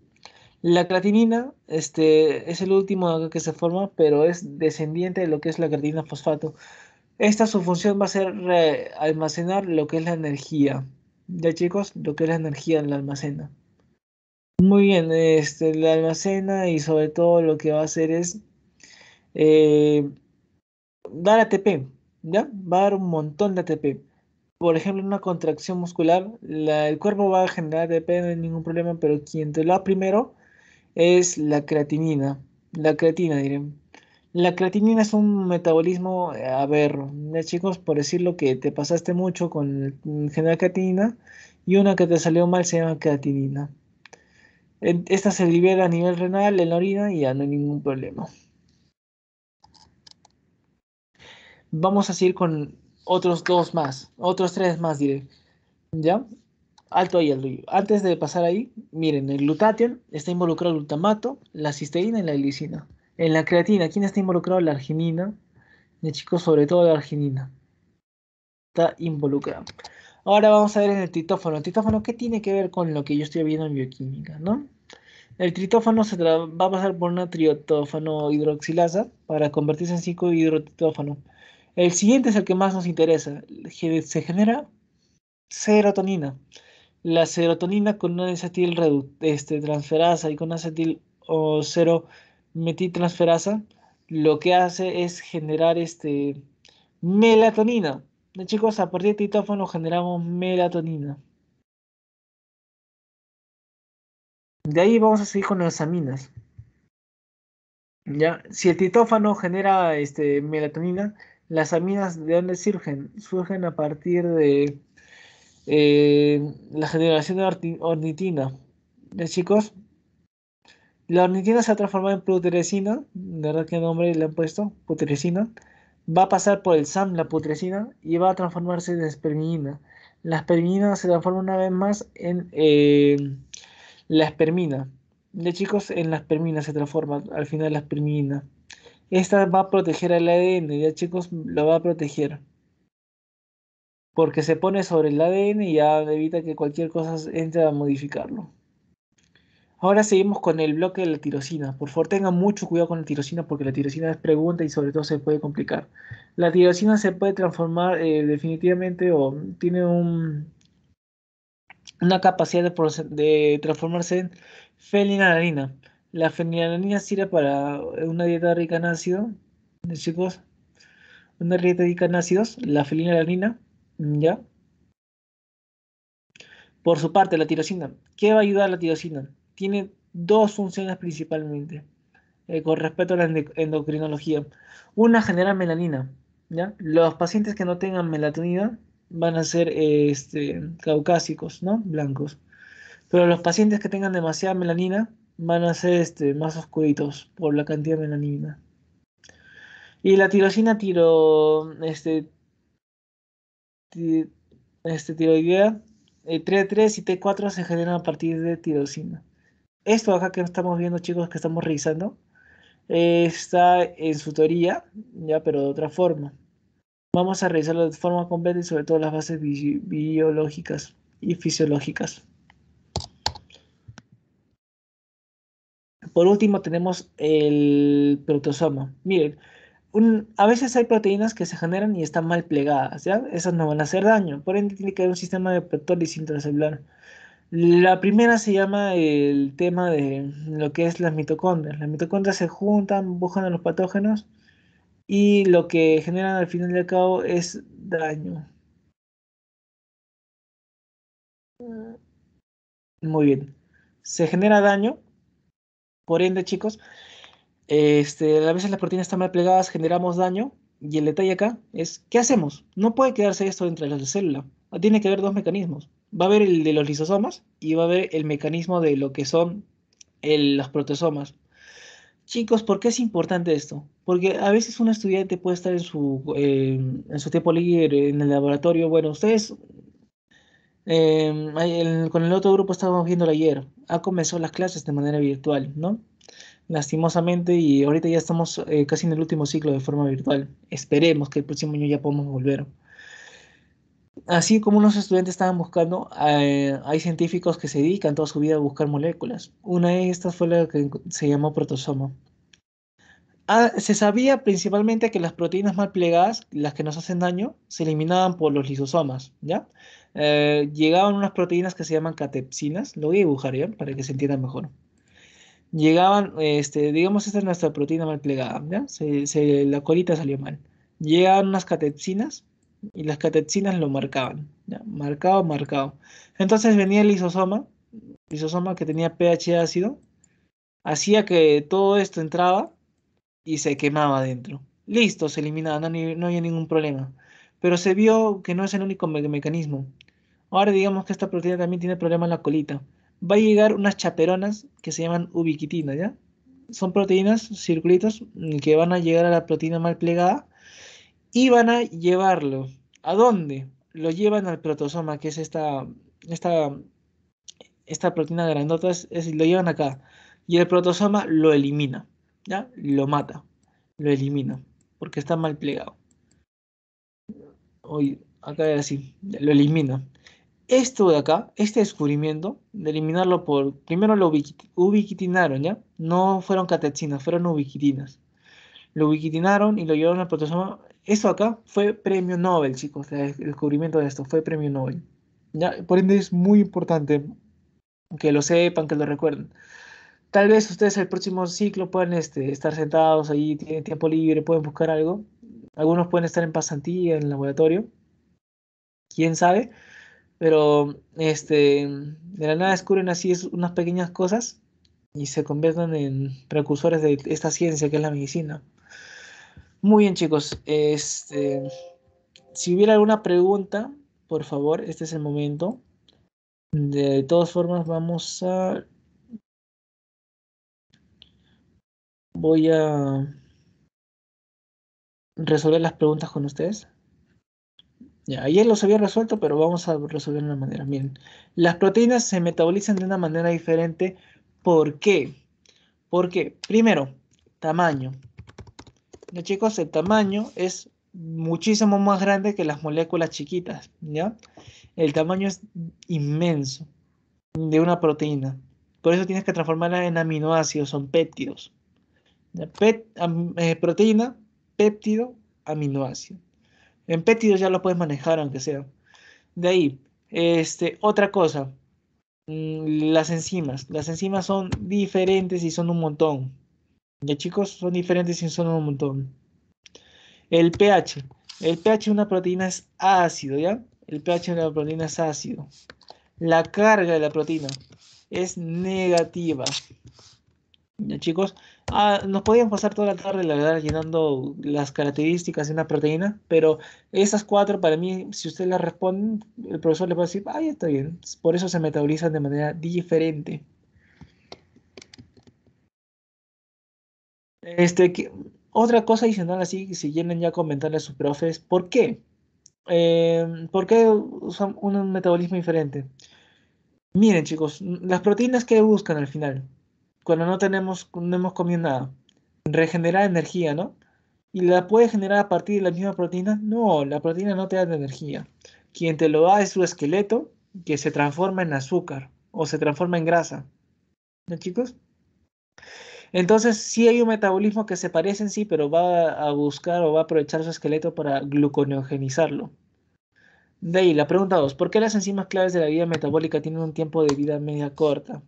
La creatinina este, es el último que se forma, pero es descendiente de lo que es la creatina fosfato. Esta su función va a ser almacenar lo que es la energía. Ya chicos, lo que es la energía la almacena. Muy bien, este, la almacena y sobre todo lo que va a hacer es eh, dar ATP, ¿ya? Va a dar un montón de ATP. Por ejemplo, en una contracción muscular, el cuerpo va a generar ATP, no hay ningún problema, pero quien te lo da primero es la creatinina. La creatina, diré. La creatinina es un metabolismo, eh, a ver, chicos, por decirlo que te pasaste mucho con general creatinina y una que te salió mal se llama creatinina. Esta se libera a nivel renal en la orina y ya no hay ningún problema. Vamos a seguir con otros dos más, otros tres más diré. ¿Ya? Alto ahí, el Antes de pasar ahí, miren, el glutatión está involucrado el glutamato, la cisteína y la glicina. En la creatina, ¿quién está involucrado? La arginina. chicos, sobre todo la arginina. Está involucrada, Ahora vamos a ver en el tritófano. ¿El tritófano qué tiene que ver con lo que yo estoy viendo en bioquímica, El tritófano se va a pasar por una triotófano hidroxilasa para convertirse en 5-hidrotritófano. El siguiente es el que más nos interesa. Se genera serotonina la serotonina con una acetil este, transferasa y con acetil o cero lo que hace es generar este melatonina. chicos, a partir de titófano generamos melatonina. De ahí vamos a seguir con las aminas. ¿Ya? Si el titófano genera este, melatonina, las aminas de dónde surgen? Surgen a partir de eh, la generación de ornitina. ¿Ya, ¿Eh, chicos? La ornitina se ha transformado en putrescina, de verdad que nombre le han puesto, putrescina. Va a pasar por el SAM, la putrescina, y va a transformarse en espermina. La espermina se transforma una vez más en eh, la espermina. De chicos, en la espermina se transforma al final la espermina. Esta va a proteger al ADN, ya chicos, lo va a proteger porque se pone sobre el ADN y ya evita que cualquier cosa entre a modificarlo. Ahora seguimos con el bloque de la tirosina. Por favor, tengan mucho cuidado con la tirosina porque la tirosina es pregunta y sobre todo se puede complicar. La tirosina se puede transformar eh, definitivamente o tiene un, una capacidad de, transformarse en fenilalanina. La fenilalanina sirve para una dieta rica en ácido, chicos. Una dieta rica en ácidos, la fenilalanina Mm, ¿Ya? Por su parte, la tirosina. ¿Qué va a ayudar la tirosina? Tiene dos funciones principalmente eh, con respecto a la endocrinología. Una, genera melanina. ¿ya? Los pacientes que no tengan melatonina van a ser este, caucásicos, ¿no? Blancos. Pero los pacientes que tengan demasiada melanina van a ser este, más oscuritos por la cantidad de melanina. Y la tirosina tiro, este, este, tiroidea eh, T3 y T4 se generan a partir de tirosina. Esto acá que estamos viendo, chicos, que estamos revisando, eh, está en su teoría, ya, pero de otra forma. Vamos a revisarlo de forma completa y sobre todo las bases biológicas y fisiológicas. Por último tenemos el protosoma. Miren, a veces hay proteínas que se generan y están mal plegadas, ¿ya? Esas no van a hacer daño, por ende tiene que haber un sistema de pectoris intracelular. La primera se llama el tema de lo que es las mitocondrias. Las mitocondrias se juntan, buscan a los patógenos y lo que generan al final de cabo es daño. Mm. Muy bien. Se genera daño, por ende, chicos, este, a veces las proteínas están mal plegadas, generamos daño. Y el detalle acá es, ¿qué hacemos? No puede quedarse esto dentro de la célula. Tiene que haber dos mecanismos. Va a haber el de los lisosomas y va a haber el mecanismo de lo que son los proteosomas. Chicos, ¿por qué es importante esto? Porque a veces un estudiante puede estar en su, eh, en su tiempo líder en el laboratorio. Bueno, ustedes, eh, con el otro grupo estábamos viendo ayer, ha ah, comenzado las clases de manera virtual, ¿no? lastimosamente, y ahorita ya estamos eh, casi en el último ciclo de forma virtual. Esperemos que el próximo año ya podamos volver. Así como unos estudiantes estaban buscando, eh, hay científicos que se dedican toda su vida a buscar moléculas. Una de estas fue la que se llamó protosoma. Ah, se sabía principalmente que las proteínas mal plegadas, las que nos hacen daño, se eliminaban por los lisosomas, ¿ya? Eh, llegaban unas proteínas que se llaman catepsinas, lo voy a dibujar, Para que se entienda mejor. Llegaban, este, digamos, esta es nuestra proteína mal plegada, la colita salió mal. Llegaban unas catexinas y las catexinas lo marcaban, Marcado, marcado. Entonces venía el isosoma, isosoma que tenía pH ácido, hacía que todo esto entraba y se quemaba dentro. Listo, se eliminaba, no, había ningún problema. Pero se vio que no es el único mecanismo. Ahora digamos que esta proteína también tiene problemas en la colita va a llegar unas chaperonas que se llaman ubiquitina, ¿ya? Son proteínas, circulitos, que van a llegar a la proteína mal plegada y van a llevarlo. ¿A dónde? Lo llevan al protosoma, que es esta, esta, esta proteína grandota, es, lo llevan acá. Y el protosoma lo elimina, ¿ya? Lo mata, lo elimina, porque está mal plegado. Hoy, acá es así, lo elimina esto de acá, este descubrimiento, de eliminarlo por, primero lo ubiquitinaron, ¿ya? No fueron catechinas, fueron ubiquitinas. Lo ubiquitinaron y lo llevaron al protosoma. Esto acá fue premio Nobel, chicos, el descubrimiento de esto fue premio Nobel. ¿ya? Por ende es muy importante que lo sepan, que lo recuerden. Tal vez ustedes el próximo ciclo puedan este, estar sentados ahí, tienen tiempo libre, pueden buscar algo. Algunos pueden estar en pasantía, en el laboratorio. ¿Quién sabe? Pero este, de la nada descubren así es, unas pequeñas cosas y se convierten en precursores de esta ciencia que es la medicina. Muy bien chicos, este, si hubiera alguna pregunta, por favor, este es el momento. De todas formas, vamos a... Voy a resolver las preguntas con ustedes. Ya, ayer los había resuelto, pero vamos a resolverlo de una manera. Miren, las proteínas se metabolizan de una manera diferente. ¿Por qué? Porque, primero, tamaño. chicos, el tamaño es muchísimo más grande que las moléculas chiquitas, ¿ya? El tamaño es inmenso de una proteína. Por eso tienes que transformarla en aminoácidos, son péptidos. Eh, proteína, péptido, aminoácido. En pétidos ya lo puedes manejar, aunque sea. De ahí, este, otra cosa, mm, las enzimas. Las enzimas son diferentes y son un montón. Ya chicos, son diferentes y son un montón. El pH. El pH de una proteína es ácido, ¿ya? El pH de una proteína es ácido. La carga de la proteína es negativa. ¿Ya chicos? Ah, nos podían pasar toda la tarde, la verdad, llenando las características de una proteína, pero esas cuatro, para mí, si usted las responden, el profesor le va a decir, ah, está bien, por eso se metabolizan de manera diferente. Este, otra cosa adicional, así, si quieren ya comentarle a sus profes, ¿por qué? Em, ¿Por qué usan un metabolismo diferente? Miren, chicos, las proteínas que buscan al final cuando no tenemos, no hemos comido nada. Regenerar energía, ¿no? ¿Y la puede generar a partir de la misma proteína? No, la proteína no te da energía. Quien te lo da es su esqueleto que se transforma en azúcar o se transforma en grasa. ¿No, chicos? Entonces, sí hay un metabolismo que se parece en sí, pero va a buscar o va a aprovechar su esqueleto para gluconeogenizarlo. De ahí, la pregunta 2. ¿Por qué las enzimas claves de la vida metabólica tienen un tiempo de vida media corta?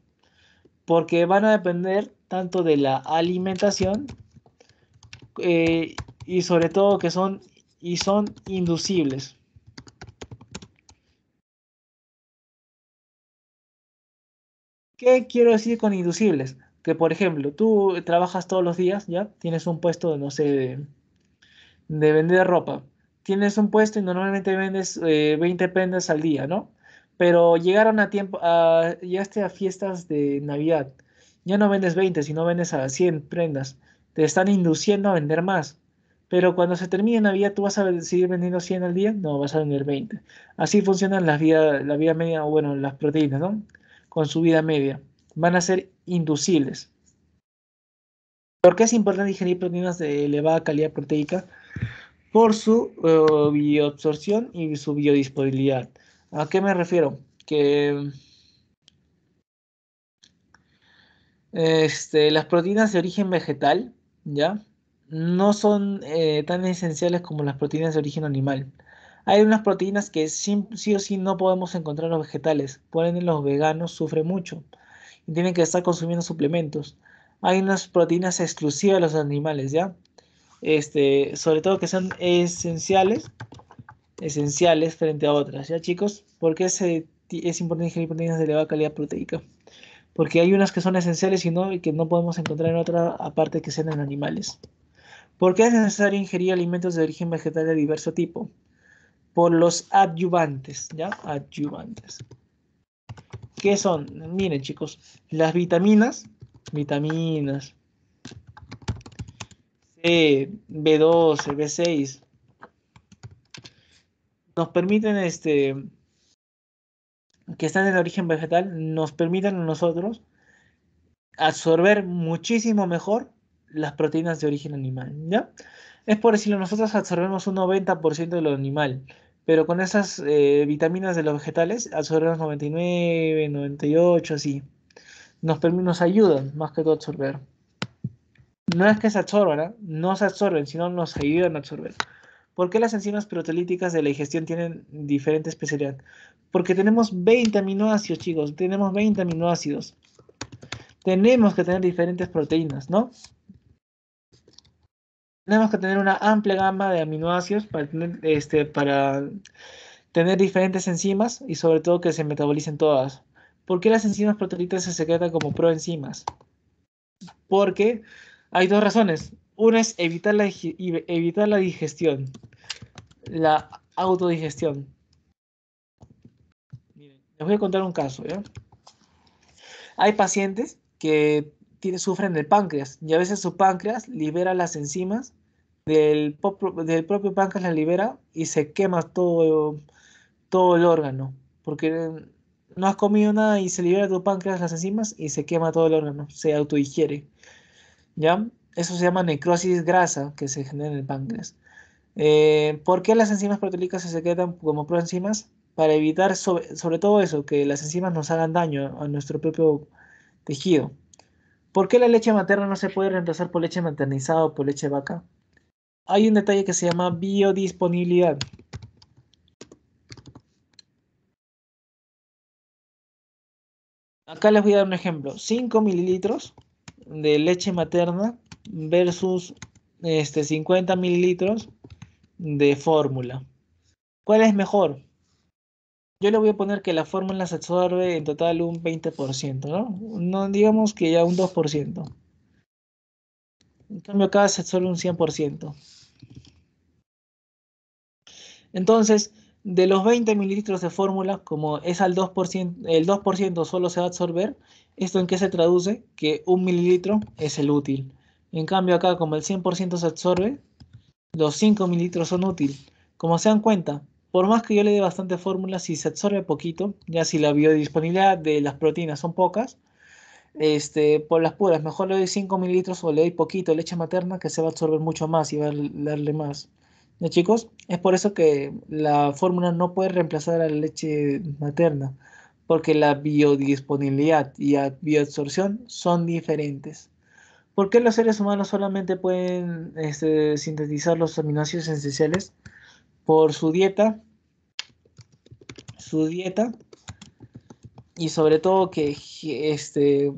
porque van a depender tanto de la alimentación eh, y sobre todo que son y son inducibles. ¿Qué quiero decir con inducibles? Que por ejemplo, tú trabajas todos los días, ¿ya? Tienes un puesto, de no sé, de, vender ropa. Tienes un puesto y normalmente vendes 20 eh, prendas al día, ¿no? pero llegaron a tiempo, ya esté a fiestas de Navidad. Ya no vendes 20, sino vendes a 100 prendas. Te están induciendo a vender más. Pero cuando se termine Navidad, ¿tú vas a seguir vendiendo 100 al día? No, vas a vender 20. Así funcionan las vida, la vida media, o bueno, las proteínas, ¿no? Con su vida media. Van a ser inducibles. ¿Por qué es importante ingerir proteínas de elevada calidad proteica? Por su eh, bioabsorción y su biodisponibilidad. ¿A qué me refiero? Que este, las proteínas de origen vegetal, ¿ya? No son eh, tan esenciales como las proteínas de origen animal. Hay unas proteínas que sí, o sí no podemos encontrar en los vegetales. Por ende, los veganos sufren mucho y tienen que estar consumiendo suplementos. Hay unas proteínas exclusivas de los animales, ¿ya? Este, sobre todo que son esenciales esenciales frente a otras, ¿ya chicos? ¿Por qué es importante ingerir proteínas de elevada calidad proteica? Porque hay unas que son esenciales y, no, que no podemos encontrar en otra aparte que sean en animales. ¿Por qué es necesario ingerir alimentos de origen vegetal de diverso tipo? Por los adyuvantes, ¿ya? Adyuvantes. ¿Qué son? Miren chicos, las vitaminas, vitaminas, B12, B6, nos permiten este que están en origen vegetal nos permiten a nosotros absorber muchísimo mejor las proteínas de origen animal, ¿ya? Es por decirlo, nosotros absorbemos un 90% de lo animal, pero con esas eh, vitaminas de los vegetales absorbemos 99, 98, así. Nos, nos ayudan más que todo a absorber. No es que se absorban, ¿eh? no se absorben, sino nos ayudan a absorber. ¿Por qué las enzimas proteolíticas de la digestión tienen diferente especialidad? Porque tenemos 20 aminoácidos, chicos, tenemos 20 aminoácidos. Tenemos que tener diferentes proteínas, ¿no? Tenemos que tener una amplia gama de aminoácidos este, para tener, diferentes enzimas y sobre todo que se metabolicen todas. ¿Por qué las enzimas proteolíticas se secretan como proenzimas? Porque hay dos razones. Una es evitar la, evitar la digestión, la autodigestión. les voy a contar un caso. ¿ya? Hay pacientes que sufren del páncreas y a veces su páncreas libera las enzimas del, del propio páncreas, las libera y se quema todo, todo el órgano porque no has comido nada y se libera tu páncreas, las enzimas y se quema todo el órgano, se autodigiere. ¿Ya? eso se llama necrosis grasa que se genera en el páncreas. Eh, ¿Por qué las enzimas proteolíticas se secretan como proenzimas? Para evitar sobre, sobre, todo eso, que las enzimas nos hagan daño a, nuestro propio tejido. ¿Por qué la leche materna no se puede reemplazar por leche maternizada o por leche vaca? Hay un detalle que se llama biodisponibilidad. Acá les voy a dar un ejemplo. 5 mililitros de leche materna versus este, 50 mililitros de fórmula. ¿Cuál es mejor? Yo le voy a poner que la fórmula se absorbe en total un 20%, ¿no? No digamos que ya un 2%. En cambio acá se absorbe un 100%. Entonces, de los 20 mililitros de fórmula, como es al 2%, el 2% solo se va a absorber, ¿esto en qué se traduce? Que un mililitro es el útil. En cambio acá, como el 100% se absorbe, los 5 mililitros son útiles. Como se dan cuenta, por más que yo le dé bastante fórmula, si se absorbe poquito, ya si la biodisponibilidad de las proteínas son pocas, este, por las puras, mejor le doy 5 mililitros o le doy poquito leche materna que se va a absorber mucho más y va a darle más. ¿Ya chicos? Es por eso que la fórmula no puede reemplazar a la leche materna, porque la biodisponibilidad y la bioabsorción son diferentes. ¿Por qué los seres humanos solamente pueden este, sintetizar los aminoácidos esenciales? Por su dieta, su dieta y sobre todo que este,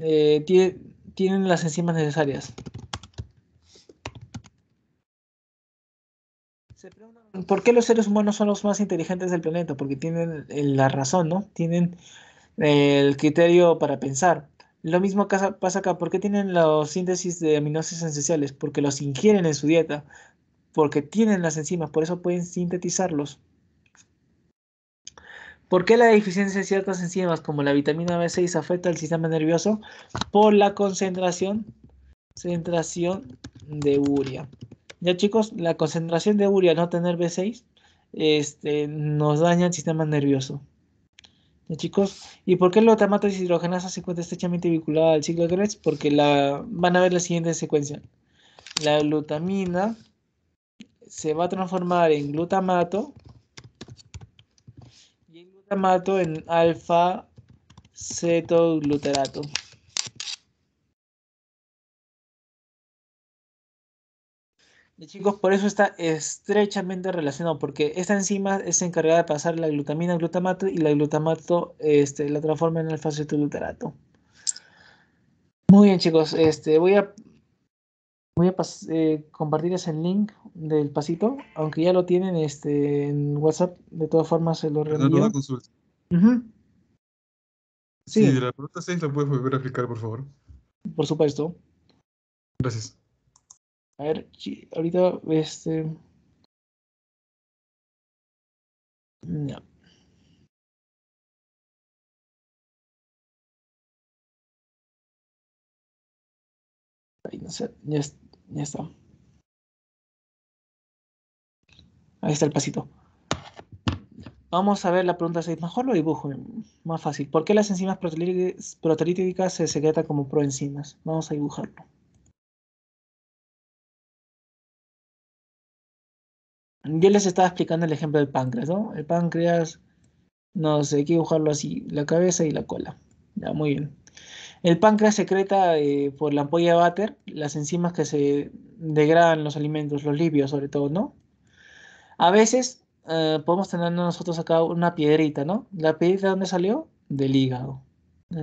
eh, tienen las enzimas necesarias. ¿por qué los seres humanos son los más inteligentes del planeta? Porque tienen eh, la razón, ¿no? Tienen eh, el criterio para pensar lo mismo pasa acá. ¿Por qué tienen los síntesis de aminoácidos esenciales? Porque los ingieren en su dieta, porque tienen las enzimas, por eso pueden sintetizarlos. ¿Por qué la deficiencia de ciertas enzimas como la vitamina B6 afecta al sistema nervioso? Por la concentración, concentración de urea. Ya chicos, la concentración de urea no tener B6 este, nos daña el sistema nervioso chicos, ¿y por qué glutamato glutamato deshidrogenasa se encuentra estrechamente vinculada al ciclo de Krebs? Porque la, van a ver la siguiente secuencia. La glutamina se va a transformar en glutamato y en glutamato en alfa cetoglutarato. chicos, por eso está estrechamente relacionado, porque esta enzima es encargada de pasar la glutamina al glutamato y la glutamato este, la transforma en el glutarato. Muy bien, chicos, este, voy a, voy a eh, compartirles el link del pasito, aunque ya lo tienen este, en WhatsApp, de todas formas se lo reenvío. consulta. Uh -huh. Sí, sí de la pregunta 6 la puedes volver a por favor. Por supuesto. Gracias. A ver, ahorita, este. No. Ahí no sé, ya, está. Ahí está el pasito. Vamos a ver la pregunta 6. Mejor lo dibujo, más fácil. ¿Por qué las enzimas proteolíticas se secretan como proenzimas? Vamos a dibujarlo. Yo les estaba explicando el ejemplo del páncreas, ¿no? El páncreas, no sé, hay que dibujarlo así, la cabeza y la cola. Ya, muy bien. El páncreas secreta eh, por la ampolla de váter las enzimas que se degradan los alimentos, los libios sobre todo, ¿no? A veces eh, podemos tener nosotros acá una piedrita, ¿no? ¿La piedrita de dónde salió? Del hígado.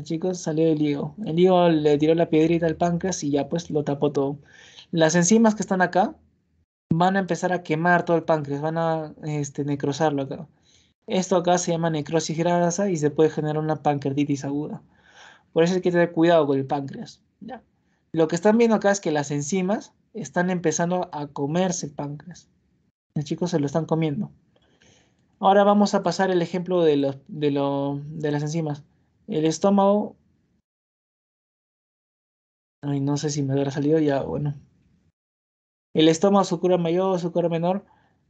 chicos salió del hígado. El hígado le tiró la piedrita al páncreas y ya pues lo tapó todo. Las enzimas que están acá van a empezar a quemar todo el páncreas, van a este, necrosarlo acá. Esto acá se llama necrosis grasa y se puede generar una pancreatitis aguda. Por eso hay que tener cuidado con el páncreas. ¿ya? Lo que están viendo acá es que las enzimas están empezando a comerse el páncreas. Los chicos se lo están comiendo. Ahora vamos a pasar el ejemplo de, las enzimas. El estómago... Ay, no sé si me habrá salido ya, bueno el estómago, su cura mayor, su cura menor.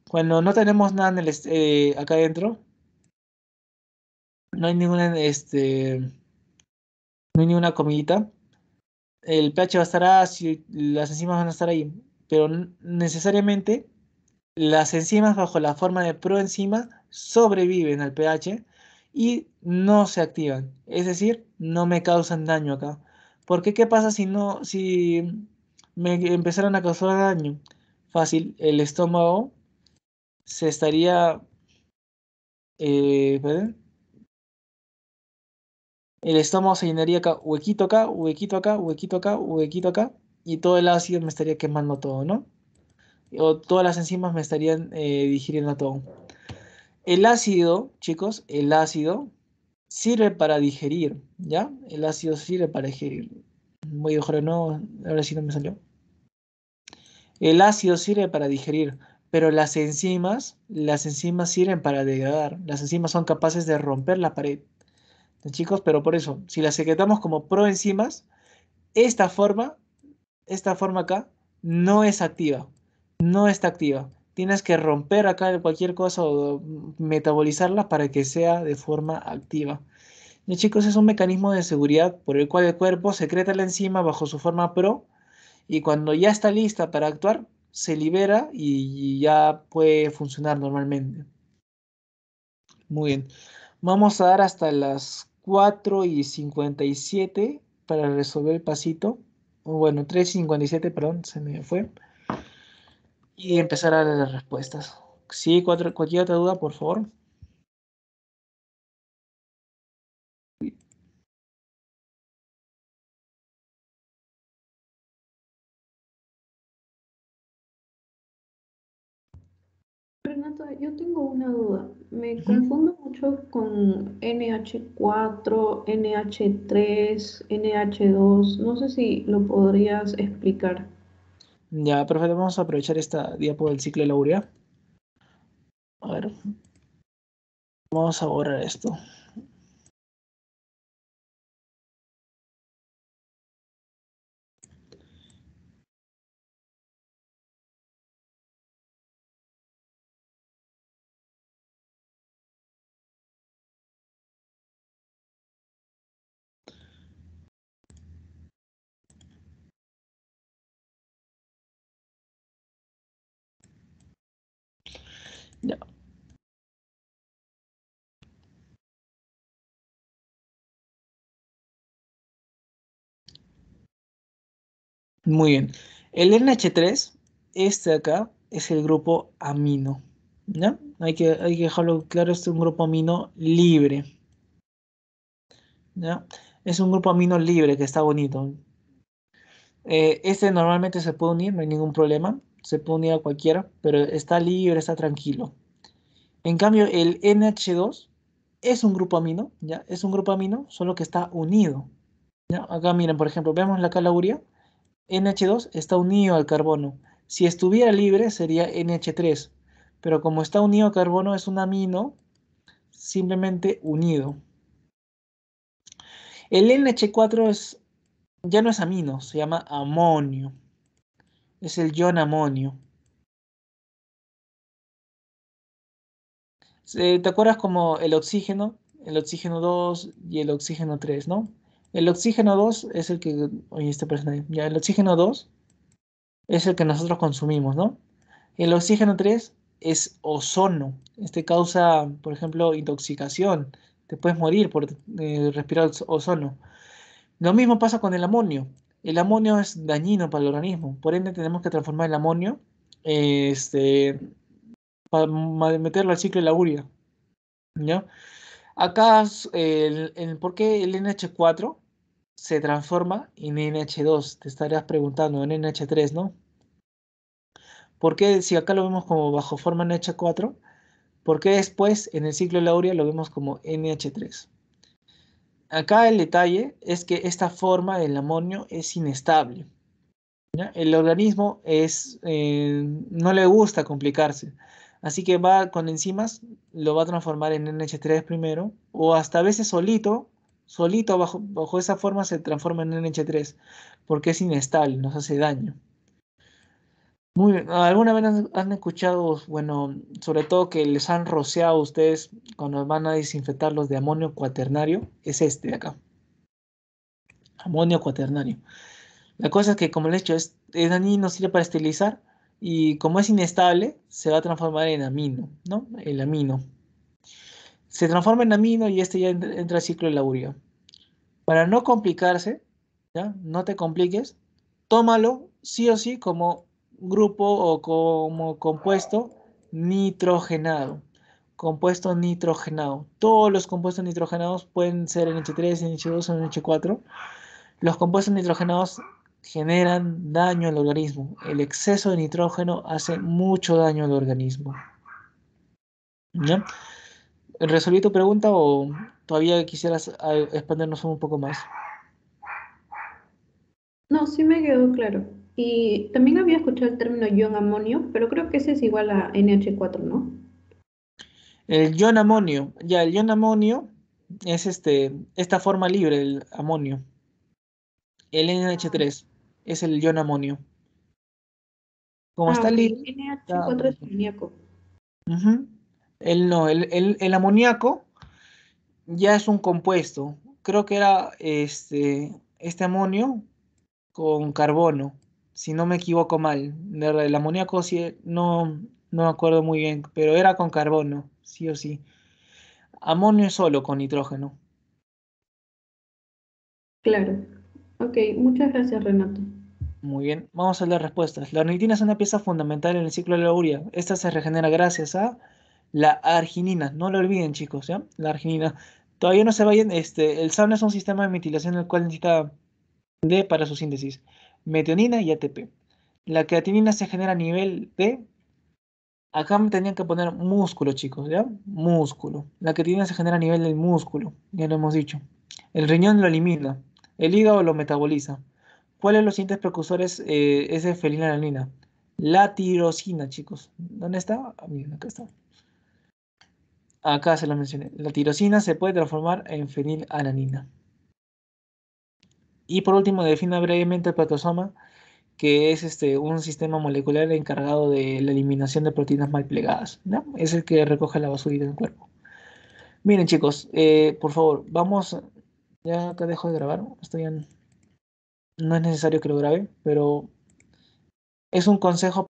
Cuando no tenemos nada eh, acá adentro, no hay ninguna, este, no hay ninguna comidita, el pH va a estar ácido, las enzimas van a estar ahí, pero necesariamente las enzimas bajo la forma de proenzima sobreviven al pH y no se activan, es decir, no me causan daño acá. Porque qué pasa si no, si me empezaron a causar daño. Fácil, el estómago se estaría... Eh, el estómago se llenaría acá, huequito acá, huequito acá, huequito acá, huequito acá, y todo el ácido me estaría quemando todo, ¿no? O todas las enzimas me estarían eh, digiriendo todo. El ácido, chicos, el ácido sirve para digerir, ¿ya? El ácido sirve para digerir. Voy a ahora sí no me salió. El ácido sirve para digerir, pero las enzimas, las enzimas sirven para degradar. Las enzimas son capaces de romper la pared. Chicos, pero por eso, si las secretamos como proenzimas, esta forma, esta forma acá, no es activa. No está activa. Tienes que romper acá cualquier cosa o metabolizarla para que sea de forma activa chicos, es un mecanismo de seguridad por el cual el cuerpo secreta la enzima bajo su forma pro y cuando ya está lista para actuar, se libera y ya puede funcionar normalmente. Muy bien. Vamos a dar hasta las 4 y 57 para resolver el pasito. Bueno, 3 y 57, perdón, se me fue. Y empezar a dar las respuestas. ¿Sí? cualquier otra duda, por favor. Renata, yo tengo una duda. Me confundo mucho con NH4, NH3, NH2. No sé si lo podrías explicar. Ya, perfecto. Vamos a aprovechar esta diapo del ciclo de la urea. A ver. Vamos a borrar esto. Muy bien. El NH3, este acá, es el grupo amino. ¿Ya? Hay que, dejarlo claro, este es un grupo amino libre. ¿Ya? Es un grupo amino libre que está bonito. Eh, este normalmente se puede unir, no hay ningún problema se unir a cualquiera, pero está libre, está tranquilo. En cambio, el NH2 es un grupo amino, ¿ya? Es un grupo amino, solo que está unido. ¿ya? Acá miren, por ejemplo, veamos la calauria. NH2 está unido al carbono. Si estuviera libre sería NH3, pero como está unido al carbono es un amino simplemente unido. El NH4 es, ya no es amino, se llama amonio es el ion amonio. ¿Te acuerdas como el oxígeno? El oxígeno 2 y el oxígeno 3, ¿no? El oxígeno 2 es el que... Oye, este el oxígeno 2 es el que nosotros consumimos, ¿no? El oxígeno 3 es ozono. Este causa, por ejemplo, intoxicación. Te puedes morir por eh, respirar ozono. Lo mismo pasa con el amonio. El amonio es dañino para el organismo, por ende tenemos que transformar el amonio este, para meterlo al ciclo de la urea. Acá, el, el, ¿por qué el NH4 se transforma en NH2? Te estarías preguntando, en NH3, ¿no? ¿Por qué si acá lo vemos como bajo forma NH4? ¿Por qué después en el ciclo de la urea lo vemos como NH3? acá el detalle es que esta forma del amonio es inestable. El organismo es, eh, no le gusta complicarse. Así que va con enzimas, lo va a transformar en NH3 primero, o hasta a veces solito, solito bajo, bajo esa forma se transforma en NH3, porque es inestable, nos hace daño. Muy bien. ¿Alguna vez han, escuchado, bueno, sobre todo que les han rociado a ustedes cuando van a desinfectarlos de amonio cuaternario? Es este de acá. Amonio cuaternario. La cosa es que, como les he dicho, es, es dañino, sirve para esterilizar y como es inestable, se va a transformar en amino, ¿no? El amino. Se transforma en amino y este ya entra al ciclo de la urea. Para no complicarse, ¿ya? No te compliques, tómalo sí o sí como grupo o como compuesto nitrogenado. Compuesto nitrogenado. Todos los compuestos nitrogenados pueden ser NH3, NH2 o NH4. Los compuestos nitrogenados generan daño al organismo. El exceso de nitrógeno hace mucho daño al organismo. ¿Ya? ¿Resolví tu pregunta o todavía quisieras ah, expandernos un poco más? No, sí me quedó claro. Y también había escuchado el término ion amonio, pero creo que ese es igual a NH4, ¿no? El ion amonio, ya, el ion amonio es este, esta forma libre el amonio. El NH3 es el ion amonio. Como ah, está libre. El NH4 es amoníaco. no, el, el, el amoníaco ya es un compuesto. Creo que era este, este amonio con carbono si no me equivoco mal. El amoníaco sí, no, no me acuerdo muy bien, pero era con carbono, sí o sí. Amonio solo con nitrógeno. Claro. Ok, muchas gracias Renato. Muy bien, vamos a las respuestas. La ornitina es una pieza fundamental en el ciclo de la urea. Esta se regenera gracias a la arginina. No lo olviden, chicos, ¿ya? La arginina. Todavía no se vayan. Este, el sauna es un sistema de en el cual necesita D para su síntesis metionina y ATP. La creatinina se genera a nivel de... Acá me tenían que poner músculo, chicos, ¿ya? Músculo. La creatinina se genera a nivel del músculo, ya lo hemos dicho. El riñón lo elimina, el hígado lo metaboliza. ¿Cuáles son los siguientes precursores eh, es de fenilalanina? La tirosina, chicos. ¿Dónde está? Ah, miren, acá está. Acá se lo mencioné. La tirosina se puede transformar en fenilalanina. Y por último, defina brevemente el patosoma, que es este, un sistema molecular encargado de la eliminación de proteínas mal plegadas. Es el que recoge la en del cuerpo. Miren chicos, eh, por favor, vamos, ya acá dejo de grabar, estoy no es necesario que lo grabe, pero es un consejo